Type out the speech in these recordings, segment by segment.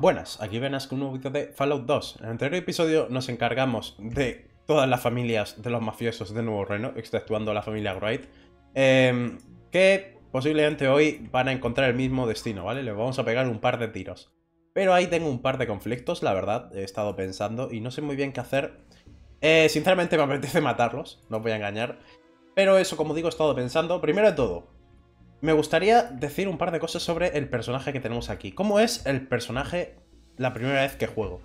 Buenas, aquí venas con un nuevo vídeo de Fallout 2. En el anterior episodio nos encargamos de todas las familias de los mafiosos de Nuevo Reno, exceptuando la familia Wright, em, que posiblemente hoy van a encontrar el mismo destino, ¿vale? Les vamos a pegar un par de tiros. Pero ahí tengo un par de conflictos, la verdad, he estado pensando y no sé muy bien qué hacer. Eh, sinceramente me apetece matarlos, no os voy a engañar. Pero eso, como digo, he estado pensando. Primero de todo, me gustaría decir un par de cosas sobre el personaje que tenemos aquí. ¿Cómo es el personaje la primera vez que juego?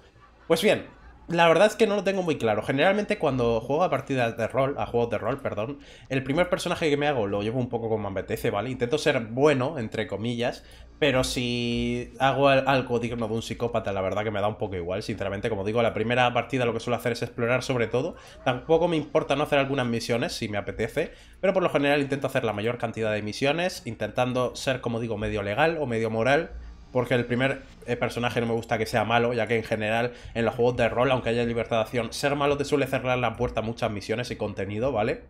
Pues bien, la verdad es que no lo tengo muy claro. Generalmente cuando juego a partidas de rol, a juegos de rol, perdón, el primer personaje que me hago lo llevo un poco como me apetece, ¿vale? Intento ser bueno, entre comillas, pero si hago algo digno de un psicópata, la verdad que me da un poco igual, sinceramente. Como digo, la primera partida lo que suelo hacer es explorar sobre todo. Tampoco me importa no hacer algunas misiones si me apetece, pero por lo general intento hacer la mayor cantidad de misiones, intentando ser, como digo, medio legal o medio moral porque el primer eh, personaje no me gusta que sea malo, ya que en general en los juegos de rol, aunque haya libertad de acción, ser malo te suele cerrar la puerta a muchas misiones y contenido, ¿vale?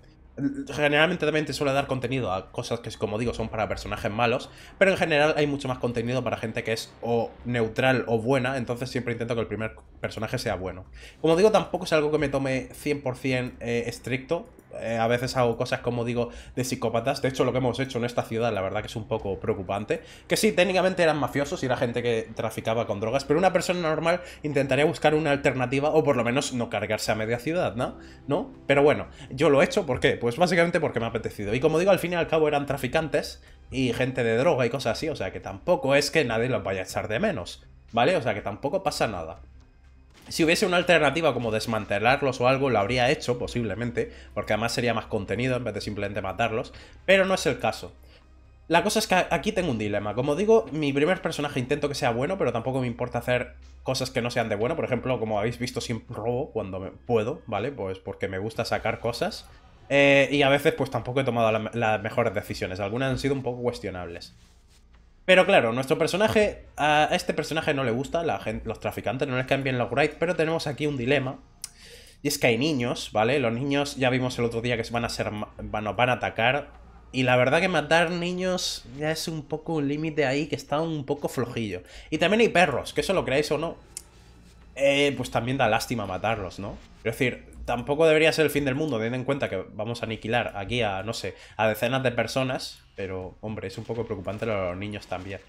Generalmente también te suele dar contenido a cosas que, como digo, son para personajes malos, pero en general hay mucho más contenido para gente que es o neutral o buena, entonces siempre intento que el primer personaje sea bueno. Como digo, tampoco es algo que me tome 100% eh, estricto, eh, a veces hago cosas como digo de psicópatas. De hecho, lo que hemos hecho en esta ciudad, la verdad que es un poco preocupante. Que sí, técnicamente eran mafiosos y era gente que traficaba con drogas, pero una persona normal intentaría buscar una alternativa o por lo menos no cargarse a media ciudad, ¿no? ¿No? Pero bueno, yo lo he hecho, ¿por qué? Pues básicamente porque me ha apetecido. Y como digo, al fin y al cabo eran traficantes y gente de droga y cosas así, o sea que tampoco es que nadie los vaya a echar de menos, ¿vale? O sea que tampoco pasa nada. Si hubiese una alternativa como desmantelarlos o algo, lo habría hecho posiblemente, porque además sería más contenido en vez de simplemente matarlos, pero no es el caso. La cosa es que aquí tengo un dilema. Como digo, mi primer personaje intento que sea bueno, pero tampoco me importa hacer cosas que no sean de bueno. Por ejemplo, como habéis visto, siempre robo cuando puedo, ¿vale? Pues porque me gusta sacar cosas. Eh, y a veces, pues tampoco he tomado las mejores decisiones. Algunas han sido un poco cuestionables. Pero claro, nuestro personaje, a este personaje no le gusta, los traficantes no les caen bien los Wright, pero tenemos aquí un dilema. Y es que hay niños, ¿vale? Los niños ya vimos el otro día que se van a ser, van, a atacar. Y la verdad que matar niños ya es un poco un límite ahí que está un poco flojillo. Y también hay perros, que eso lo creáis o no, eh, pues también da lástima matarlos, ¿no? Es decir, tampoco debería ser el fin del mundo, teniendo en cuenta que vamos a aniquilar aquí a, no sé, a decenas de personas, pero hombre, es un poco preocupante lo los niños también.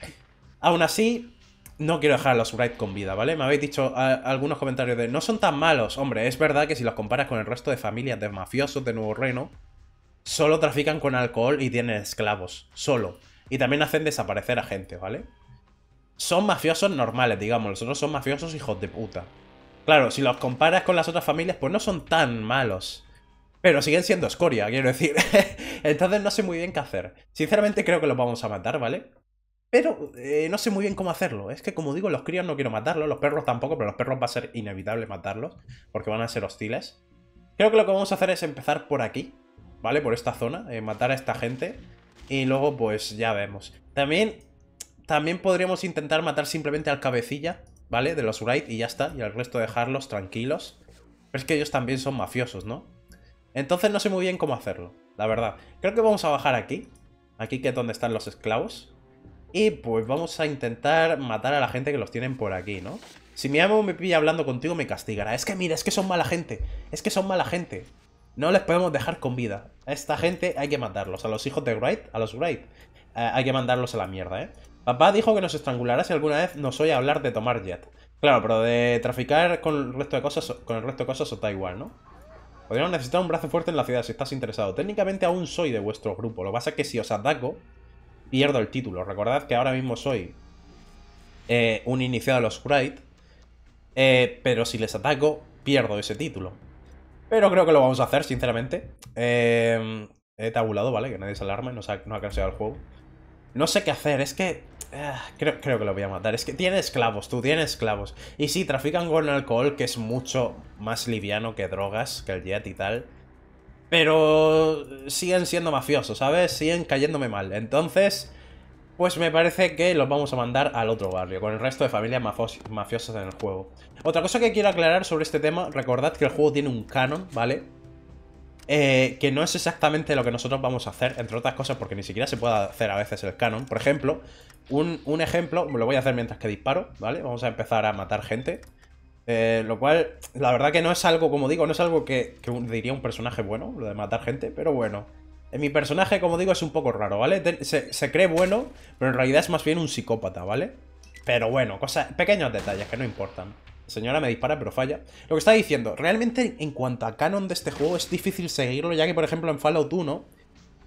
Aún así, no quiero dejar a los Wright con vida, ¿vale? Me habéis dicho ah, algunos comentarios de no son tan malos. Hombre, es verdad que si los comparas con el resto de familias de mafiosos de Nuevo Reino, solo trafican con alcohol y tienen esclavos, solo. Y también hacen desaparecer a gente, ¿vale? Son mafiosos normales, digamos. Los otros son mafiosos hijos de puta. Claro, si los comparas con las otras familias, pues no son tan malos. Pero siguen siendo escoria, quiero decir. Entonces no sé muy bien qué hacer. Sinceramente creo que los vamos a matar, ¿vale? Pero eh, no sé muy bien cómo hacerlo. Es que como digo, los críos no quiero matarlos, los perros tampoco, pero los perros va a ser inevitable matarlos, porque van a ser hostiles. Creo que lo que vamos a hacer es empezar por aquí, ¿vale? Por esta zona, eh, matar a esta gente. Y luego, pues, ya vemos. También, también podríamos intentar matar simplemente al cabecilla, ¿vale? De los Wright y ya está, y al resto dejarlos tranquilos. es que ellos también son mafiosos, ¿no? Entonces no sé muy bien cómo hacerlo, la verdad. Creo que vamos a bajar aquí, aquí que es donde están los esclavos. Y pues vamos a intentar matar a la gente que los tienen por aquí, ¿no? Si mi amo me pilla hablando contigo me castigará. Es que mira, es que son mala gente, es que son mala gente. No les podemos dejar con vida. A esta gente hay que matarlos, a los hijos de Wright, a los Wright. Eh, hay que mandarlos a la mierda, ¿eh? Papá dijo que nos estrangulará si alguna vez nos oye hablar de tomar jet. Claro, pero de traficar con el resto de cosas, con el resto de cosas o da igual, ¿no? Podríamos necesitar un brazo fuerte en la ciudad si estás interesado. Técnicamente aún soy de vuestro grupo. Lo que pasa es que si os ataco, pierdo el título. Recordad que ahora mismo soy eh, un iniciado de los Sprite. Eh, pero si les ataco, pierdo ese título. Pero creo que lo vamos a hacer, sinceramente. Eh, he tabulado, ¿vale? Que nadie se alarme, no ha, no el juego. No sé qué hacer, es que Ah, creo, que lo voy a matar. Es que tiene esclavos, tú tienes esclavos. Y sí, trafican con alcohol, que es mucho más liviano que drogas, que el jet y tal. Pero siguen siendo mafiosos, ¿sabes? Siguen cayéndome mal. Entonces, pues me parece que los vamos a mandar al otro barrio, con el resto de familias mafiosas en el juego. Otra cosa que quiero aclarar sobre este tema, recordad que el juego tiene un canon, ¿vale? Eh, que no es exactamente lo que nosotros vamos a hacer, entre otras cosas porque ni siquiera se puede hacer a veces el canon. Por ejemplo, un, un, ejemplo, lo voy a hacer mientras que disparo, ¿vale? Vamos a empezar a matar gente. Eh, lo cual, la verdad que no es algo, como digo, no es algo que, diría un personaje bueno, lo de matar gente, pero bueno. En mi personaje, como digo, es un poco raro, ¿vale? Se, cree bueno, pero en realidad es más bien un psicópata, ¿vale? Pero bueno, cosas, pequeños detalles que no importan. señora me dispara, pero falla. Lo que está diciendo, realmente en cuanto a canon de este juego es difícil seguirlo, ya que por ejemplo en Fallout 1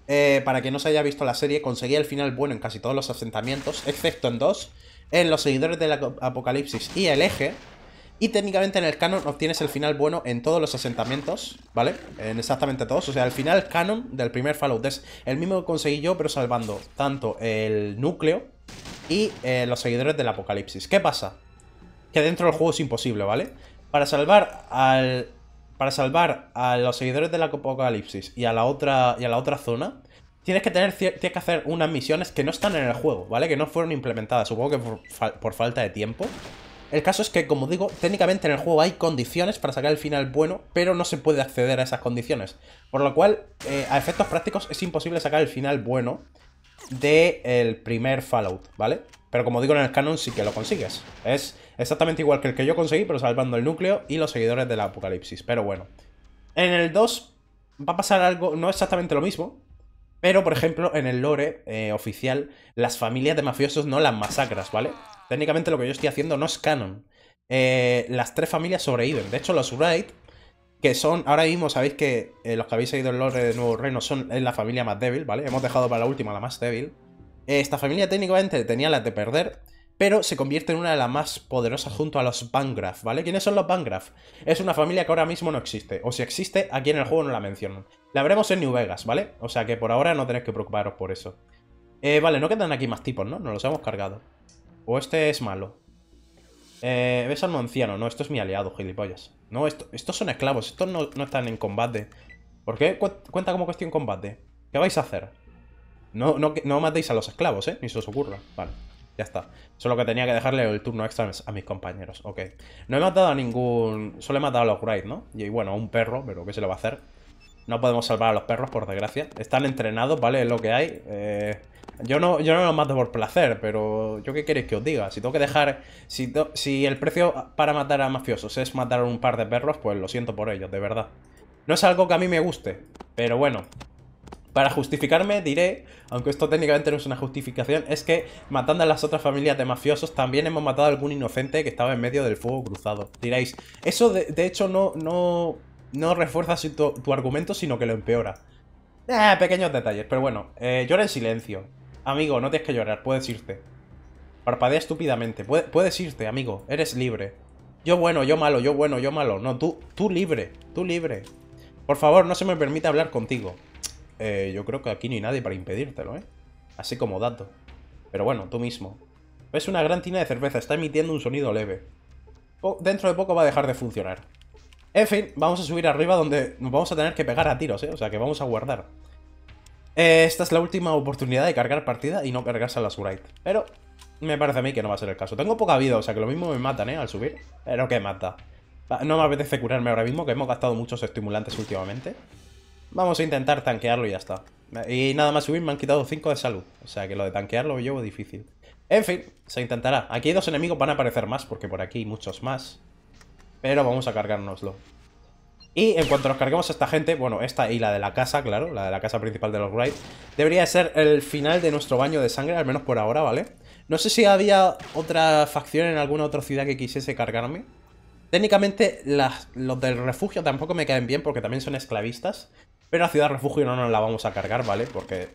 eh, para que no se haya visto la serie, conseguía el final bueno en casi todos los asentamientos, excepto en dos, en Los Seguidores del Apocalipsis y El Eje, y técnicamente en el canon obtienes el final bueno en todos los asentamientos, ¿vale? En exactamente todos. O sea, el final canon del primer Fallout es el mismo que conseguí yo, pero salvando tanto el núcleo y eh, los seguidores del apocalipsis. ¿Qué pasa? Que dentro del juego es imposible, ¿vale? Para salvar al para salvar a los seguidores del apocalipsis y a la otra, y a la otra zona, tienes que, tener, que hacer unas misiones que no están en el juego, ¿vale? Que no fueron implementadas, supongo que por, falta de tiempo. El caso es que, como digo, técnicamente en el juego hay condiciones para sacar el final bueno, pero no se puede acceder a esas condiciones. Por lo cual, eh, a efectos prácticos, es imposible sacar el final bueno del primer Fallout, ¿vale? Pero como digo, en el canon sí que lo consigues. Es Exactamente igual que el que yo conseguí, pero salvando el núcleo y los seguidores del apocalipsis. Pero bueno. En el 2 va a pasar algo, no exactamente lo mismo, pero, por ejemplo, en el lore eh, oficial, las familias de mafiosos no las masacras, ¿vale? Técnicamente lo que yo estoy haciendo no es canon. Eh, las tres familias sobreviven. De hecho, los Wright, que son, ahora mismo sabéis que eh, los que habéis seguido el lore de Nuevo Reino son la familia más débil, ¿vale? Hemos dejado para la última la más débil. esta familia técnicamente tenía la de perder, pero se convierte en una de las más poderosas junto a los Bangraf, ¿vale? ¿Quiénes son los Bangraf? Es una familia que ahora mismo no existe, o si existe, aquí en el juego no la mencionan. La veremos en New Vegas, ¿vale? O sea que por ahora no tenéis que preocuparos por eso. Eh, vale, no quedan aquí más tipos, ¿no? Nos los hemos cargado. O este es malo. Eh, ves un anciano. No, esto es mi aliado, gilipollas. No, estos son esclavos. Estos no, están en combate. ¿Por qué cuenta como cuestión combate? ¿Qué vais a hacer? No, no, no matéis a los esclavos, ¿eh? Ni se os ocurra. Vale. Ya está. Solo que tenía que dejarle el turno extra a mis compañeros. Ok. No he matado a ningún... Solo he matado a los Wraith, ¿no? Y bueno, a un perro, pero ¿qué se lo va a hacer? No podemos salvar a los perros, por desgracia. Están entrenados, ¿vale? Es lo que hay. Eh, yo no, yo no los mato por placer, pero ¿yo qué queréis que os diga? Si tengo que dejar... Si, si el precio para matar a mafiosos es matar a un par de perros, pues lo siento por ellos, de verdad. No es algo que a mí me guste, pero bueno, para justificarme diré, aunque esto técnicamente no es una justificación, es que matando a las otras familias de mafiosos también hemos matado a algún inocente que estaba en medio del fuego cruzado. Diréis, eso de, hecho no, no, no refuerza tu, argumento, sino que lo empeora. Eh, pequeños detalles, pero bueno, eh, llora en silencio. Amigo, no tienes que llorar, puedes irte. Parpadea estúpidamente, puedes irte, amigo, eres libre. Yo bueno, yo malo, yo bueno, yo malo. No, tú, tú libre, tú libre. Por favor, no se me permite hablar contigo. Eh, yo creo que aquí no hay nadie para impedírtelo, ¿eh? Así como dato. Pero bueno, tú mismo. Es una gran tina de cerveza, está emitiendo un sonido leve. dentro de poco va a dejar de funcionar. En fin, vamos a subir arriba donde nos vamos a tener que pegar a tiros, ¿eh? O sea que vamos a guardar. Eh, esta es la última oportunidad de cargar partida y no cargarse a la Surite. Pero me parece a mí que no va a ser el caso. Tengo poca vida, o sea que lo mismo me matan, ¿eh? Al subir. Pero que mata. No me apetece curarme ahora mismo, que hemos gastado muchos estimulantes últimamente. Vamos a intentar tanquearlo y ya está. Y nada más subir me han quitado 5 de salud. O sea que lo de tanquearlo llevo difícil. En fin, se intentará. Aquí hay dos enemigos, van a aparecer más, porque por aquí hay muchos más. Pero vamos a cargárnoslo. Y en cuanto nos carguemos a esta gente, bueno, esta y la de la casa, claro, la de la casa principal de los Wright, debería ser el final de nuestro baño de sangre, al menos por ahora, ¿vale? No sé si había otra facción en alguna otra ciudad que quisiese cargarme. Técnicamente los del refugio tampoco me caen bien porque también son esclavistas. Pero a ciudad refugio no nos la vamos a cargar, ¿vale? Porque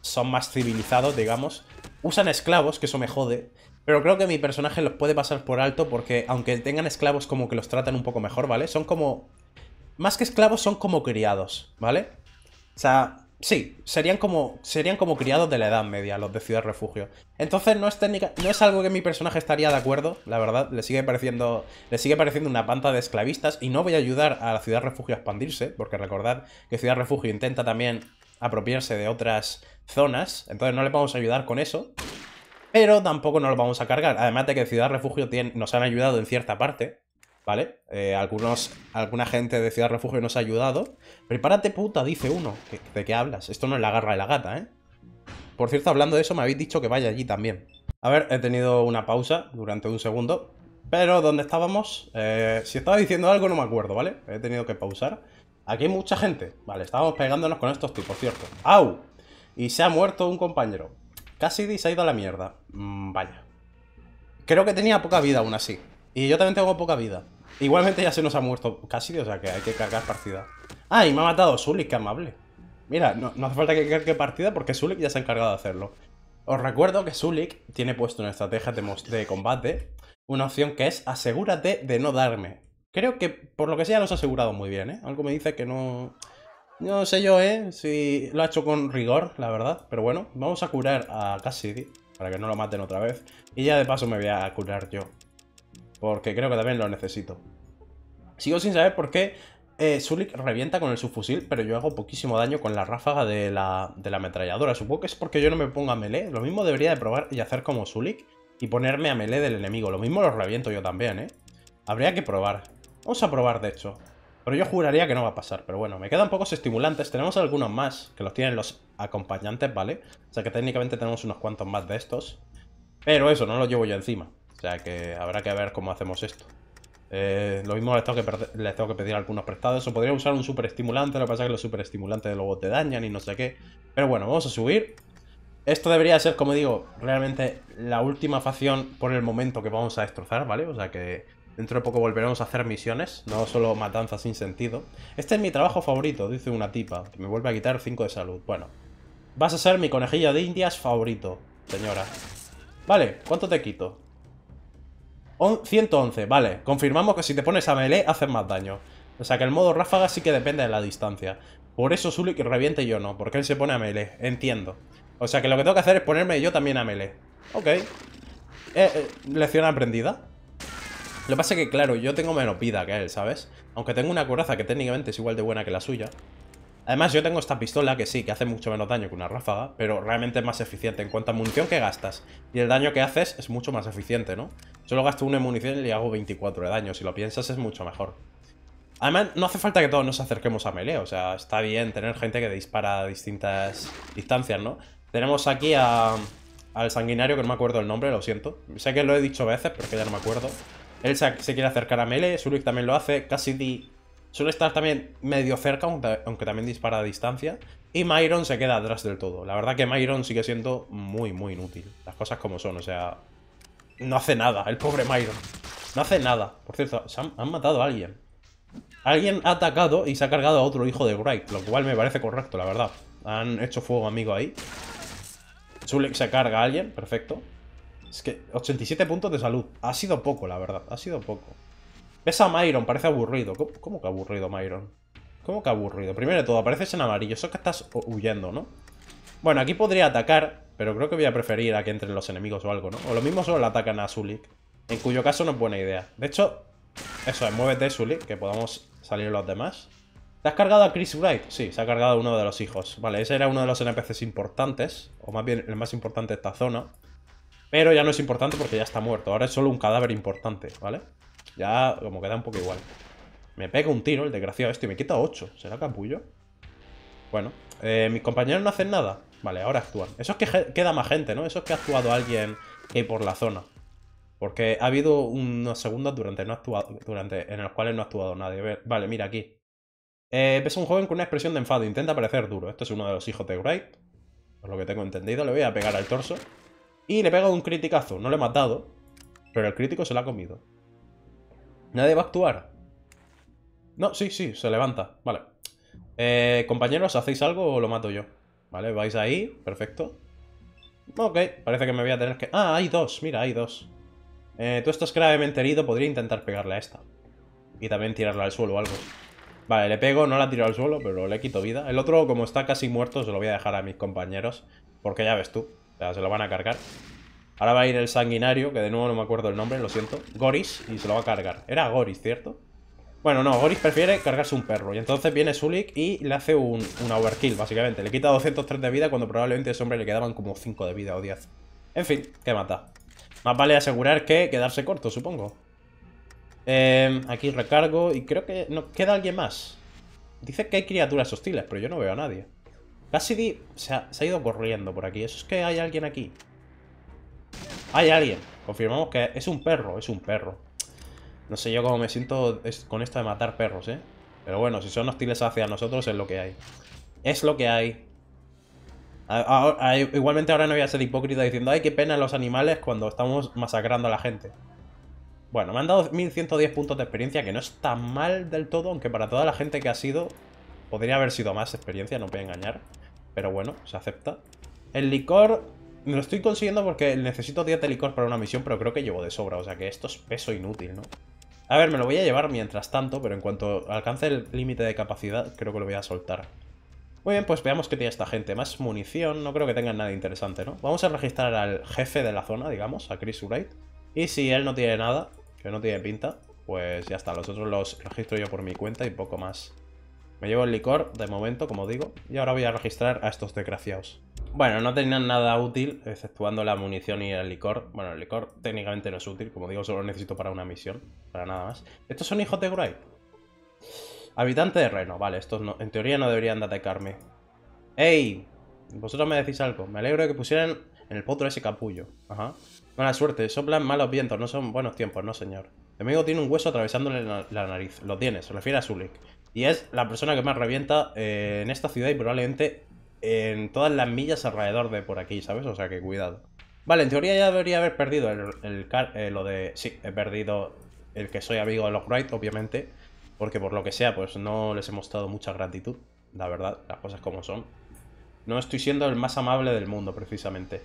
son más civilizados, digamos. Usan esclavos, que eso me jode. Pero creo que mi personaje los puede pasar por alto porque aunque tengan esclavos como que los tratan un poco mejor, ¿vale? Son como... Más que esclavos son como criados, ¿vale? O sea, Sí, serían como, serían como criados de la Edad Media, los de Ciudad Refugio. Entonces no es técnica, no es algo que mi personaje estaría de acuerdo, la verdad, le sigue pareciendo, le sigue pareciendo una panta de esclavistas y no voy a ayudar a la Ciudad Refugio a expandirse, porque recordad que Ciudad Refugio intenta también apropiarse de otras zonas, entonces no le vamos a ayudar con eso, pero tampoco nos lo vamos a cargar, además de que Ciudad Refugio nos han ayudado en cierta parte, ¿vale? Eh, algunos, alguna gente de Ciudad Refugio nos ha ayudado. Prepárate, puta, dice uno. ¿De qué hablas? Esto no es la garra de la gata, ¿eh? Por cierto, hablando de eso, me habéis dicho que vaya allí también. A ver, he tenido una pausa durante un segundo. Pero, ¿dónde estábamos? Eh, si estaba diciendo algo, no me acuerdo, ¿vale? He tenido que pausar. Aquí hay mucha gente. Vale, estábamos pegándonos con estos tipos, ¿cierto? ¡Au! Y se ha muerto un compañero. Casi se ha ido a la mierda. Mm, vaya. Creo que tenía poca vida aún así. Y yo también tengo poca vida. Igualmente ya se nos ha muerto Cassidy, o sea que hay que cargar partida. Ah, y me ha matado Zulik, qué amable. Mira, no, hace falta que cargue partida porque Zulik ya se ha encargado de hacerlo. Os recuerdo que Zulik tiene puesto una estrategia de, combate una opción que es asegúrate de no darme. Creo que por lo que sea nos ha asegurado muy bien, ¿eh? Algo me dice que no... No sé yo, ¿eh? Si lo ha hecho con rigor, la verdad. Pero bueno, vamos a curar a Cassidy para que no lo maten otra vez. Y ya de paso me voy a curar yo. Porque creo que también lo necesito. Sigo sin saber por qué Zulik eh, revienta con el subfusil, pero yo hago poquísimo daño con la ráfaga de la, de la ametralladora. Supongo que es porque yo no me pongo a melee. Lo mismo debería de probar y hacer como Zulik y ponerme a melee del enemigo. Lo mismo lo reviento yo también, ¿eh? Habría que probar. Vamos a probar, de hecho. Pero yo juraría que no va a pasar. Pero bueno, me quedan pocos estimulantes. Tenemos algunos más, que los tienen los acompañantes, ¿vale? O sea que técnicamente tenemos unos cuantos más de estos. Pero eso, no lo llevo yo encima. O sea que habrá que ver cómo hacemos esto. Eh, lo mismo les tengo, que tengo que pedir algunos prestados. O podría usar un super estimulante. Lo que pasa es que los super estimulantes luego te dañan y no sé qué. Pero bueno, vamos a subir. Esto debería ser, como digo, realmente la última facción por el momento que vamos a destrozar, ¿vale? O sea que dentro de poco volveremos a hacer misiones, no solo matanzas sin sentido. Este es mi trabajo favorito, dice una tipa, me vuelve a quitar 5 de salud. Bueno, vas a ser mi conejillo de indias favorito, señora. Vale, ¿cuánto te quito? 111, vale. Confirmamos que si te pones a melee haces más daño. O sea que el modo ráfaga sí que depende de la distancia. Por eso Zulik reviente yo no, porque él se pone a melee. Entiendo. O sea que lo que tengo que hacer es ponerme yo también a melee. Ok. Eh, eh, lección aprendida. Lo que pasa es que, claro, yo tengo menos vida que él, ¿sabes? Aunque tengo una coraza que técnicamente es igual de buena que la suya. Además, yo tengo esta pistola que sí, que hace mucho menos daño que una ráfaga, pero realmente es más eficiente en cuanto a munición que gastas. Y el daño que haces es mucho más eficiente, ¿no? Solo gasto una munición y le hago 24 de daño. Si lo piensas, es mucho mejor. Además, no hace falta que todos nos acerquemos a melee. O sea, está bien tener gente que dispara a distintas distancias, ¿no? Tenemos aquí a, al sanguinario, que no me acuerdo el nombre, lo siento. Sé que lo he dicho veces, pero que ya no me acuerdo. Él se, se quiere acercar a melee, Zurich también lo hace, Cassidy Suele estar también medio cerca, aunque también dispara a distancia. Y Myron se queda atrás del todo. La verdad que Myron sigue siendo muy, muy inútil. Las cosas como son, o sea... No hace nada, el pobre Myron. No hace nada. Por cierto, han, matado a alguien. Alguien ha atacado y se ha cargado a otro hijo de Bright. lo cual me parece correcto, la verdad. Han hecho fuego amigo ahí. Zulek se carga a alguien, perfecto. Es que 87 puntos de salud. Ha sido poco, la verdad. Ha sido poco. Ves a Myron, parece aburrido. ¿Cómo, que aburrido, Myron? ¿Cómo que aburrido? Primero de todo, apareces en amarillo. Eso es que estás huyendo, ¿no? Bueno, aquí podría atacar, pero creo que voy a preferir a que entren los enemigos o algo, ¿no? O lo mismo solo atacan a Zulik, en cuyo caso no es buena idea. De hecho, eso es, muévete, Zulik, que podamos salir los demás. ¿Te has cargado a Chris Wright? Sí, se ha cargado uno de los hijos. Vale, ese era uno de los NPCs importantes, o más bien el más importante de esta zona. Pero ya no es importante porque ya está muerto, ahora es solo un cadáver importante, ¿vale? vale ya como queda un poco igual. Me pega un tiro el desgraciado este y me quita 8. ¿Será capullo? Bueno, eh, mis compañeros no hacen nada. Vale, ahora actúan. Eso es que queda más gente, ¿no? Eso es que ha actuado alguien que por la zona. Porque ha habido unos segundos durante, no actuado, durante en los cuales no ha actuado nadie. Vale, mira aquí. Eh, un joven con una expresión de enfado. Intenta parecer duro. Este es uno de los hijos de Wright. Por lo que tengo entendido, le voy a pegar al torso. Y le pego un criticazo. No le he matado, pero el crítico se lo ha comido. Nadie va a actuar. No, sí, sí, se levanta. Vale. Eh, compañeros, ¿hacéis algo o lo mato yo? Vale, vais ahí, perfecto. Ok, parece que me voy a tener que... Ah, hay dos, mira, hay dos. Eh, tú estás gravemente herido, podría intentar pegarle a esta. Y también tirarla al suelo o algo. Vale, le pego, no la tiro al suelo, pero le quito vida. El otro, como está casi muerto, se lo voy a dejar a mis compañeros. Porque ya ves tú, o sea, se lo van a cargar. Ahora va a ir el sanguinario, que de nuevo no me acuerdo el nombre, lo siento. Goris, y se lo va a cargar. Era Goris, ¿cierto? Bueno, no, Goris prefiere cargarse un perro. Y entonces viene Sulik y le hace un, overkill, básicamente. Le quita 203 de vida cuando probablemente a ese hombre le quedaban como 5 de vida o 10. En fin, que mata. Más vale asegurar que quedarse corto, supongo. Em, aquí recargo y creo que no queda alguien más. Dice que hay criaturas hostiles, pero yo no veo a nadie. Cassidy se ha ido corriendo por aquí. Eso es que hay alguien aquí. Hay alguien. Confirmamos que es un perro, es un perro. No sé yo cómo me siento con esto de matar perros, ¿eh? Pero bueno, si son hostiles hacia nosotros es lo que hay. Es lo que hay. igualmente ahora no voy a ser hipócrita diciendo, ay, qué pena los animales cuando estamos masacrando a la gente. Bueno, me han dado 1110 puntos de experiencia, que no es tan mal del todo, aunque para toda la gente que ha sido, podría haber sido más experiencia, no voy a engañar. Pero bueno, se acepta. El licor me lo estoy consiguiendo porque necesito 10 de para una misión, pero creo que llevo de sobra. O sea que esto es peso inútil, ¿no? A ver, me lo voy a llevar mientras tanto, pero en cuanto alcance el límite de capacidad, creo que lo voy a soltar. Muy bien, pues veamos qué tiene esta gente. Más munición, no creo que tengan nada interesante, ¿no? Vamos a registrar al jefe de la zona, digamos, a Chris Wright. Y si él no tiene nada, que no tiene pinta, pues ya está. Los otros los registro yo por mi cuenta y poco más. Me llevo el licor, de momento, como digo, y ahora voy a registrar a estos desgraciados. Bueno, no tenían nada útil, exceptuando la munición y el licor. Bueno, el licor técnicamente no es útil, como digo, solo lo necesito para una misión, para nada más. ¿Estos son hijos de Grey? Habitante de Reno, vale, estos no, en teoría no deberían de atacarme. ¡Ey! Vosotros me decís algo. Me alegro de que pusieran en el potro ese capullo. Ajá. Buena suerte, soplan malos vientos, no son buenos tiempos, no señor. El amigo tiene un hueso atravesándole la, nariz. Lo tienes, se refiere a Zulik. Y es la persona que más revienta eh, en esta ciudad y probablemente en todas las millas alrededor de por aquí, ¿sabes? O sea que cuidado. Vale, en teoría ya debería haber perdido el, car eh, lo de... Sí, he perdido el que soy amigo de los Wright, obviamente. Porque por lo que sea, pues no les he mostrado mucha gratitud. La verdad, las cosas como son. No estoy siendo el más amable del mundo, precisamente.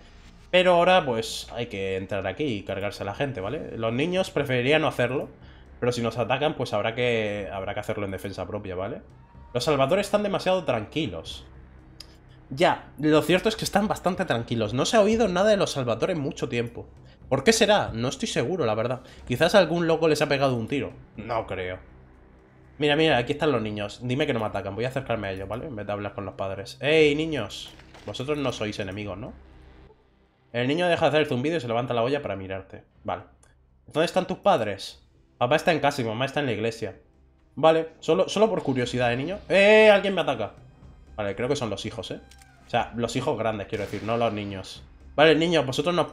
Pero ahora, pues, hay que entrar aquí y cargarse a la gente, ¿vale? Los niños preferirían no hacerlo. Pero si nos atacan, pues habrá que, habrá que hacerlo en defensa propia, ¿vale? Los salvadores están demasiado tranquilos. Ya, lo cierto es que están bastante tranquilos. No se ha oído nada de los salvadores en mucho tiempo. ¿Por qué será? No estoy seguro, la verdad. Quizás algún loco les ha pegado un tiro. No creo. Mira, mira, aquí están los niños. Dime que no me atacan. Voy a acercarme a ellos, ¿vale? En vez de hablar con los padres. ¡Ey, niños! Vosotros no sois enemigos, ¿no? El niño deja de hacer el zumbido y se levanta la olla para mirarte. Vale. ¿Dónde están tus padres? Papá está en casa y mamá está en la iglesia. Vale, solo, solo por curiosidad, ¿eh, niño? ¡Eh, ¡Eh! Alguien me ataca. Vale, creo que son los hijos, ¿eh? O sea, los hijos grandes, quiero decir, no los niños. Vale, niños, vosotros nos...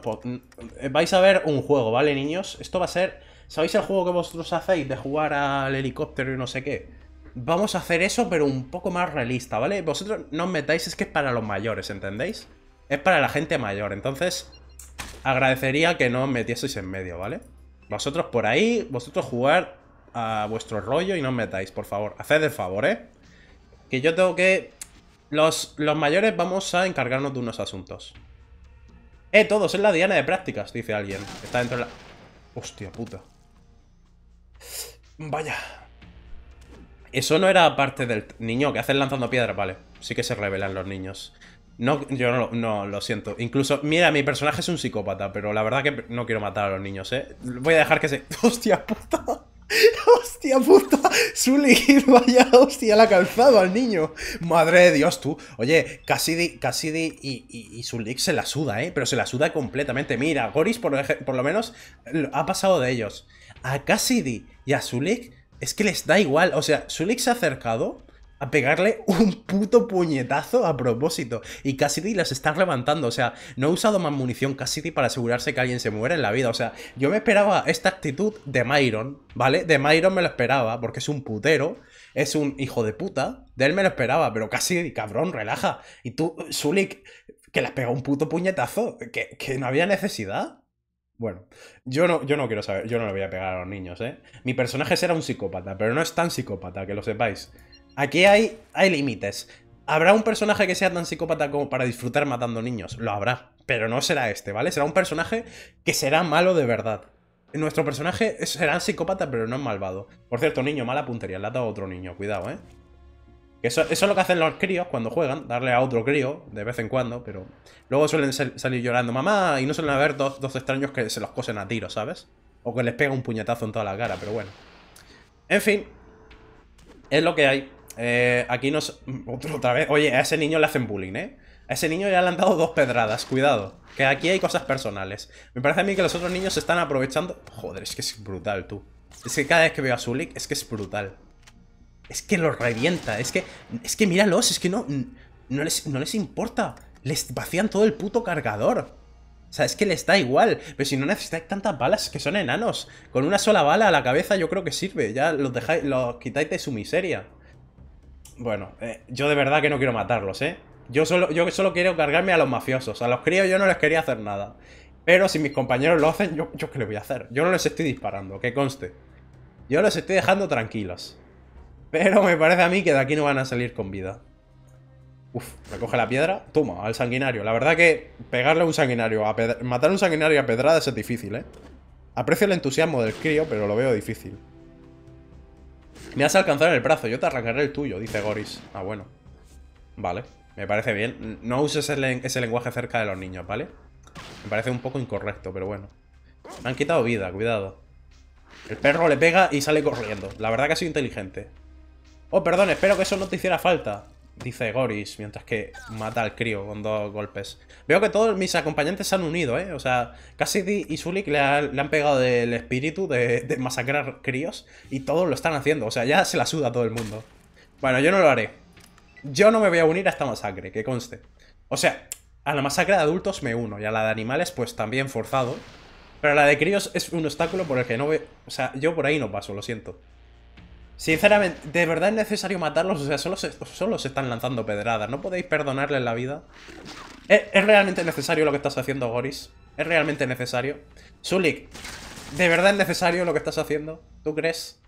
Eh, vais a ver un juego, ¿vale, niños? Esto va a ser... ¿Sabéis el juego que vosotros hacéis de jugar al helicóptero y no sé qué? Vamos a hacer eso, pero un poco más realista, ¿vale? Vosotros no os metáis, es que es para los mayores, ¿entendéis? Es para la gente mayor, entonces... Agradecería que no os metieseis en medio, ¿vale? Vosotros por ahí, vosotros jugar a vuestro rollo y no os metáis, por favor. Haced el favor, ¿eh? Que yo tengo que... Los, los mayores vamos a encargarnos de unos asuntos. ¡Eh, todos! Es la diana de prácticas, dice alguien. Está dentro de la... Hostia puta. Vaya. Eso no era parte del... Niño, que hacen lanzando piedras, vale. Sí que se revelan los niños. No, yo no, lo siento. Incluso, mira, mi personaje es un psicópata, pero la verdad que no quiero matar a los niños, ¿eh? Voy a dejar que se... ¡Hostia puta! ¡Hostia puta! ¡Sulik, vaya hostia, la ha calzado al niño. Madre de Dios, tú. Oye, Cassidy, Cassidy y, y, y se la suda, ¿eh? Pero se la suda completamente. Mira, Goris, por, por lo menos, ha pasado de ellos. A Cassidy y a Zulik es que les da igual. O sea, Zulik se ha acercado a pegarle un puto puñetazo a propósito. Y Cassidy las está levantando. O sea, no he usado más munición Cassidy para asegurarse que alguien se muera en la vida. O sea, yo me esperaba esta actitud de Myron, ¿vale? De Myron me lo esperaba, porque es un putero, es un hijo de puta. De él me lo esperaba, pero Cassidy, cabrón, relaja. Y tú, Zulik, que las pega un puto puñetazo, que, no había necesidad. Bueno, yo no, yo no quiero saber, yo no le voy a pegar a los niños, ¿eh? Mi personaje será un psicópata, pero no es tan psicópata, que lo sepáis. Aquí hay, hay límites. Habrá un personaje que sea tan psicópata como para disfrutar matando niños. Lo habrá. Pero no será este, ¿vale? Será un personaje que será malo de verdad. Nuestro personaje será psicópata, pero no es malvado. Por cierto, niño, mala puntería. Le ha dado a otro niño. Cuidado, ¿eh? Eso, es lo que hacen los críos cuando juegan, darle a otro crío de vez en cuando, pero luego suelen salir llorando, mamá, y no suelen haber dos, dos, extraños que se los cosen a tiro, ¿sabes? O que les pega un puñetazo en toda la cara, pero bueno. En fin, es lo que hay. Eh, aquí nos... otra vez. Oye, a ese niño le hacen bullying, ¿eh? A ese niño ya le han dado dos pedradas, cuidado. Que aquí hay cosas personales. Me parece a mí que los otros niños se están aprovechando... Joder, es que es brutal, tú. Es que cada vez que veo a Zulik, es que es brutal. Es que los revienta, es que... Es que míralos, es que no... No les, no les importa. Les vacían todo el puto cargador. O sea, es que les da igual. Pero si no necesitáis tantas balas, que son enanos. Con una sola bala a la cabeza yo creo que sirve. Ya los dejáis, los quitáis de su miseria. Bueno, eh, yo de verdad que no quiero matarlos, ¿eh? Yo solo, yo solo quiero cargarme a los mafiosos. A los críos yo no les quería hacer nada. Pero si mis compañeros lo hacen, yo, qué le voy a hacer. Yo no les estoy disparando, que conste. Yo los estoy dejando tranquilos. Pero me parece a mí que de aquí no van a salir con vida. Uf, recoge la piedra. Toma, al sanguinario. La verdad que pegarle a un sanguinario, matar a un sanguinario a pedradas es difícil, ¿eh? Aprecio el entusiasmo del crío, pero lo veo difícil. Me has alcanzado el brazo, yo te arrancaré el tuyo, dice Goris. Ah, bueno. Vale, me parece bien. No uses ese lenguaje cerca de los niños, ¿vale? Me parece un poco incorrecto, pero bueno. Me han quitado vida, cuidado. El perro le pega y sale corriendo. La verdad que ha sido inteligente. Oh, perdón, espero que eso no te hiciera falta dice Goris, mientras que mata al crío con dos golpes. Veo que todos mis acompañantes se han unido, ¿eh? O sea, Cassidy y Sulik le, han pegado del espíritu de, masacrar críos y todos lo están haciendo. O sea, ya se la suda todo el mundo. Bueno, yo no lo haré. Yo no me voy a unir a esta masacre, que conste. O sea, a la masacre de adultos me uno y a la de animales pues también forzado. Pero la de críos es un obstáculo por el que no ve... O sea, yo por ahí no paso, lo siento. Sinceramente, ¿de verdad es necesario matarlos? O sea, solo se, solo se están lanzando pedradas. ¿No podéis perdonarles la vida? ¿Es, realmente necesario lo que estás haciendo, Goris? ¿Es realmente necesario? Zulik, ¿de verdad es necesario lo que estás haciendo? ¿Tú crees?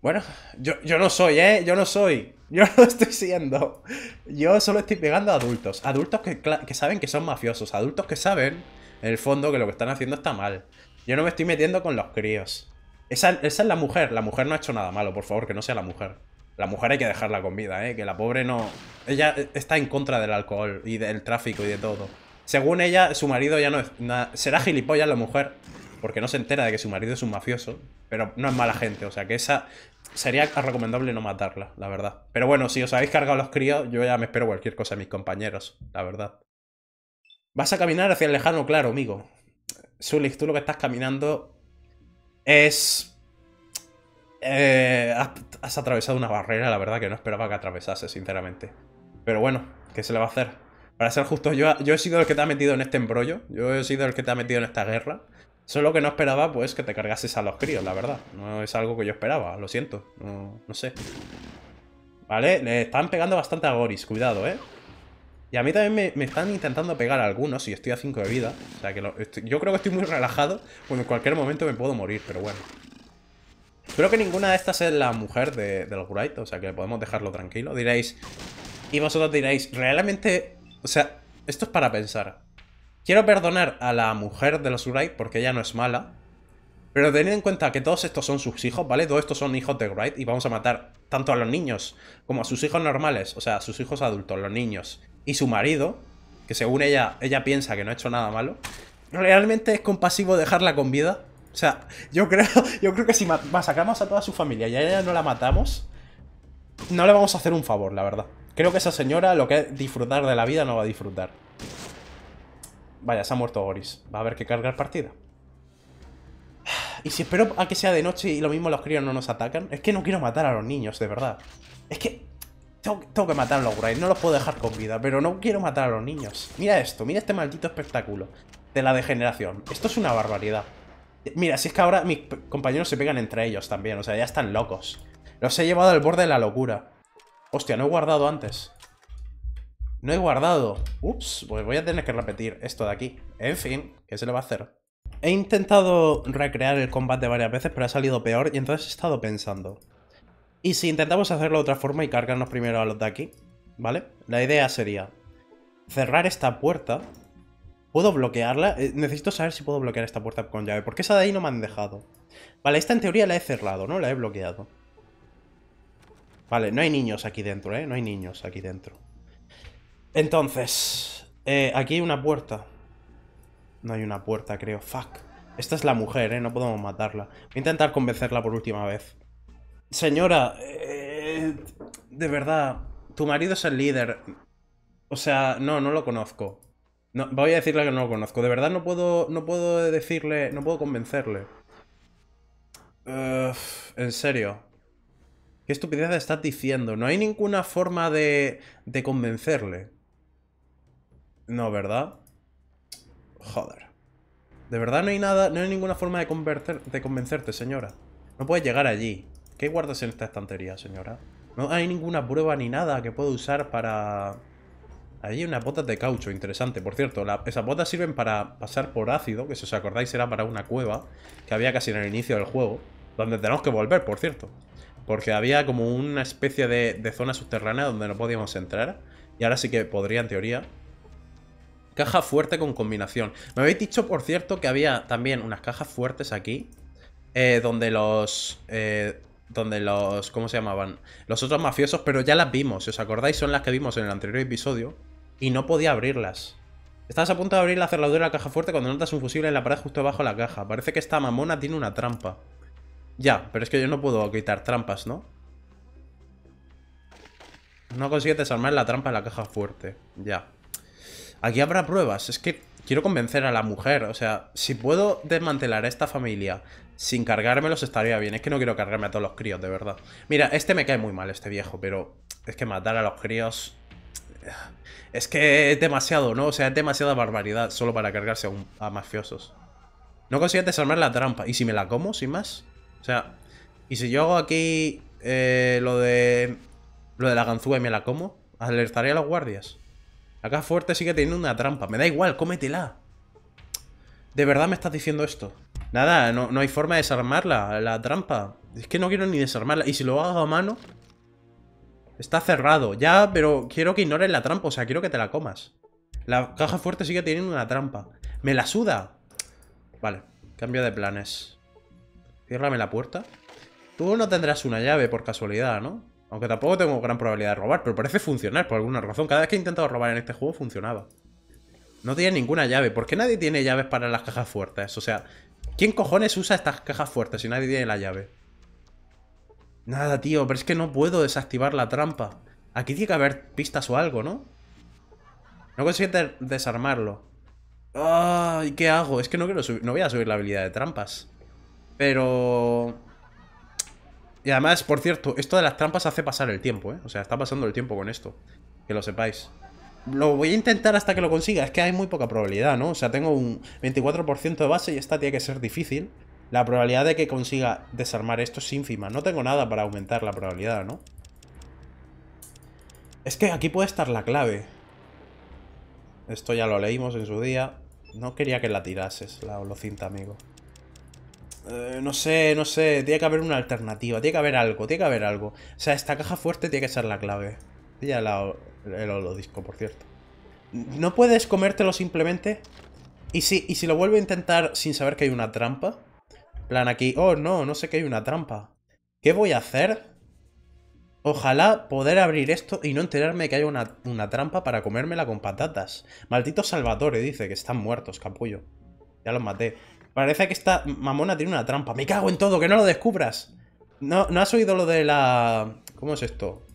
Bueno, yo, no soy, ¿eh? Yo no soy. Yo no lo estoy siendo. Yo solo estoy pegando a adultos. Adultos que, que saben que son mafiosos. Adultos que saben, en el fondo, que lo que están haciendo está mal. Yo no me estoy metiendo con los críos. Esa, es la mujer. La mujer no ha hecho nada malo, por favor, que no sea la mujer. La mujer hay que dejarla con vida, ¿eh? Que la pobre no... Ella está en contra del alcohol y del tráfico y de todo. Según ella, su marido ya no es... Será gilipollas la mujer, porque no se entera de que su marido es un mafioso, pero no es mala gente, o sea que esa... Sería recomendable no matarla, la verdad. Pero bueno, si os habéis cargado los críos, yo ya me espero cualquier cosa de mis compañeros, la verdad. Vas a caminar hacia el lejano, claro, amigo. Sulik tú lo que estás caminando es... Eh, has, atravesado una barrera, la verdad, que no esperaba que atravesase, sinceramente. Pero bueno, ¿qué se le va a hacer? Para ser justo, yo, he sido el que te ha metido en este embrollo, yo he sido el que te ha metido en esta guerra. Solo que no esperaba, pues, que te cargases a los críos, la verdad. No es algo que yo esperaba, lo siento. no sé. Vale, le están pegando bastante a Goris, cuidado, ¿eh? Y a mí también me, están intentando pegar algunos y estoy a 5 de vida. O sea que yo creo que estoy muy relajado. Bueno, en cualquier momento me puedo morir, pero bueno. Creo que ninguna de estas es la mujer de, los Wright, o sea que podemos dejarlo tranquilo. Diréis, y vosotros diréis, realmente, o sea, esto es para pensar. Quiero perdonar a la mujer de los Wright porque ella no es mala. Pero tened en cuenta que todos estos son sus hijos, ¿vale? Todos estos son hijos de Wright y vamos a matar tanto a los niños como a sus hijos normales, o sea, a sus hijos adultos, los niños y su marido, que según ella, ella piensa que no ha hecho nada malo, ¿realmente es compasivo dejarla con vida? O sea, yo creo, yo creo que si masacramos a toda su familia y a ella no la matamos, no le vamos a hacer un favor, la verdad. Creo que esa señora lo que es disfrutar de la vida no va a disfrutar. Vaya, se ha muerto Boris. Va a haber que cargar partida. Y si espero a que sea de noche y lo mismo los críos no nos atacan, es que no quiero matar a los niños, de verdad. Es que tengo, que matar a los Wraith, no los puedo dejar con vida, pero no quiero matar a los niños. Mira esto, mira este maldito espectáculo de la degeneración. Esto es una barbaridad. Mira, si es que ahora mis compañeros se pegan entre ellos también, o sea, ya están locos. Los he llevado al borde de la locura. Hostia, no he guardado antes. No he guardado. Ups, pues voy a tener que repetir esto de aquí. En fin, ¿qué se le va a hacer? He intentado recrear el combate varias veces, pero ha salido peor y entonces he estado pensando... Y si intentamos hacerlo de otra forma y cargarnos primero a los de aquí, ¿vale? La idea sería cerrar esta puerta. ¿Puedo bloquearla? Eh, necesito saber si puedo bloquear esta puerta con llave, porque esa de ahí no me han dejado. Vale, esta en teoría la he cerrado, ¿no? La he bloqueado. Vale, no hay niños aquí dentro, ¿eh? No hay niños aquí dentro. Entonces, eh, aquí hay una puerta. No hay una puerta, creo. Fuck. Esta es la mujer, ¿eh? No podemos matarla. Voy a intentar convencerla por última vez. Señora, eh, de verdad, tu marido es el líder. O sea, no, no lo conozco. No, voy a decirle que no lo conozco. De verdad no puedo, no puedo decirle, no puedo convencerle. en serio. ¿Qué estupidez estás diciendo? No hay ninguna forma de, de convencerle. No, ¿verdad? Joder. De verdad no hay nada, no hay ninguna forma de, de convencerte, señora. No puedes llegar allí. ¿Qué guardas en esta estantería, señora? No hay ninguna prueba ni nada que pueda usar para... Ahí hay unas botas de caucho, interesante. Por cierto, esas botas sirven para pasar por ácido, que si os acordáis era para una cueva que había casi en el inicio del juego, donde tenemos que volver, por cierto. Porque había como una especie de, zona subterránea donde no podíamos entrar. Y ahora sí que podría, en teoría. Caja fuerte con combinación. Me habéis dicho, por cierto, que había también unas cajas fuertes aquí. Eh, donde los... Eh, donde los... ¿Cómo se llamaban? Los otros mafiosos, pero ya las vimos, si os acordáis, son las que vimos en el anterior episodio, y no podía abrirlas. Estabas a punto de abrir la cerradura de la caja fuerte cuando notas un fusible en la pared justo debajo de la caja. Parece que esta mamona tiene una trampa. Ya, pero es que yo no puedo quitar trampas, ¿no? No consigues desarmar la trampa de la caja fuerte. Ya. Aquí habrá pruebas. Es que quiero convencer a la mujer. O sea, si puedo desmantelar a esta familia sin cargármelos estaría bien. Es que no quiero cargarme a todos los críos, de verdad. Mira, este me cae muy mal, este viejo, pero es que matar a los críos... Es que es demasiado, ¿no? O sea, es demasiada barbaridad solo para cargarse a, mafiosos. No consigues desarmar la trampa. ¿Y si me la como, sin más? O sea, ¿y si yo hago aquí eh, lo de... Lo de la ganzúa y me la como? Alertaré a los guardias. Acá fuerte sigue teniendo una trampa. Me da igual, cómetela. ¿De verdad me estás diciendo esto? Nada, no, hay forma de desarmarla, la trampa. Es que no quiero ni desarmarla. Y si lo hago a mano... Está cerrado, ya, pero quiero que ignores la trampa, o sea, quiero que te la comas. La caja fuerte sigue teniendo una trampa. ¡Me la suda! Vale, cambio de planes. Ciérrame la puerta. Tú no tendrás una llave por casualidad, ¿no? Aunque tampoco tengo gran probabilidad de robar, pero parece funcionar por alguna razón. Cada vez que he intentado robar en este juego funcionaba. No tiene ninguna llave. ¿Por qué nadie tiene llaves para las cajas fuertes? O sea, ¿Quién cojones usa estas cajas fuertes si nadie tiene la llave? Nada, tío, pero es que no puedo desactivar la trampa. Aquí tiene que haber pistas o algo, ¿no? No consigo desarmarlo. Ay, ¿qué hago? Es que no quiero No voy a subir la habilidad de trampas. Pero. Y además, por cierto, esto de las trampas hace pasar el tiempo, ¿eh? O sea, está pasando el tiempo con esto. Que lo sepáis lo voy a intentar hasta que lo consiga. Es que hay muy poca probabilidad, ¿no? O sea, tengo un 24% de base y esta tiene que ser difícil. La probabilidad de que consiga desarmar esto es ínfima. No tengo nada para aumentar la probabilidad, ¿no? Es que aquí puede estar la clave. Esto ya lo leímos en su día. No quería que la tirases, la holocinta, amigo. Eh, no sé, no sé. Tiene que haber una alternativa. Tiene que haber algo, tiene que haber algo. O sea, esta caja fuerte tiene que ser la clave el, holodisco, por cierto. No puedes comértelo simplemente. Y si, si lo vuelvo a intentar sin saber que hay una trampa. Plan aquí, oh no, no sé que hay una trampa. ¿Qué voy a hacer? Ojalá poder abrir esto y no enterarme que hay una, trampa para comérmela con patatas. Maldito Salvatore eh, dice que están muertos, capullo. Ya los maté. Parece que esta mamona tiene una trampa. Me cago en todo, que no lo descubras. No, no has oído lo de la... ¿Cómo es esto?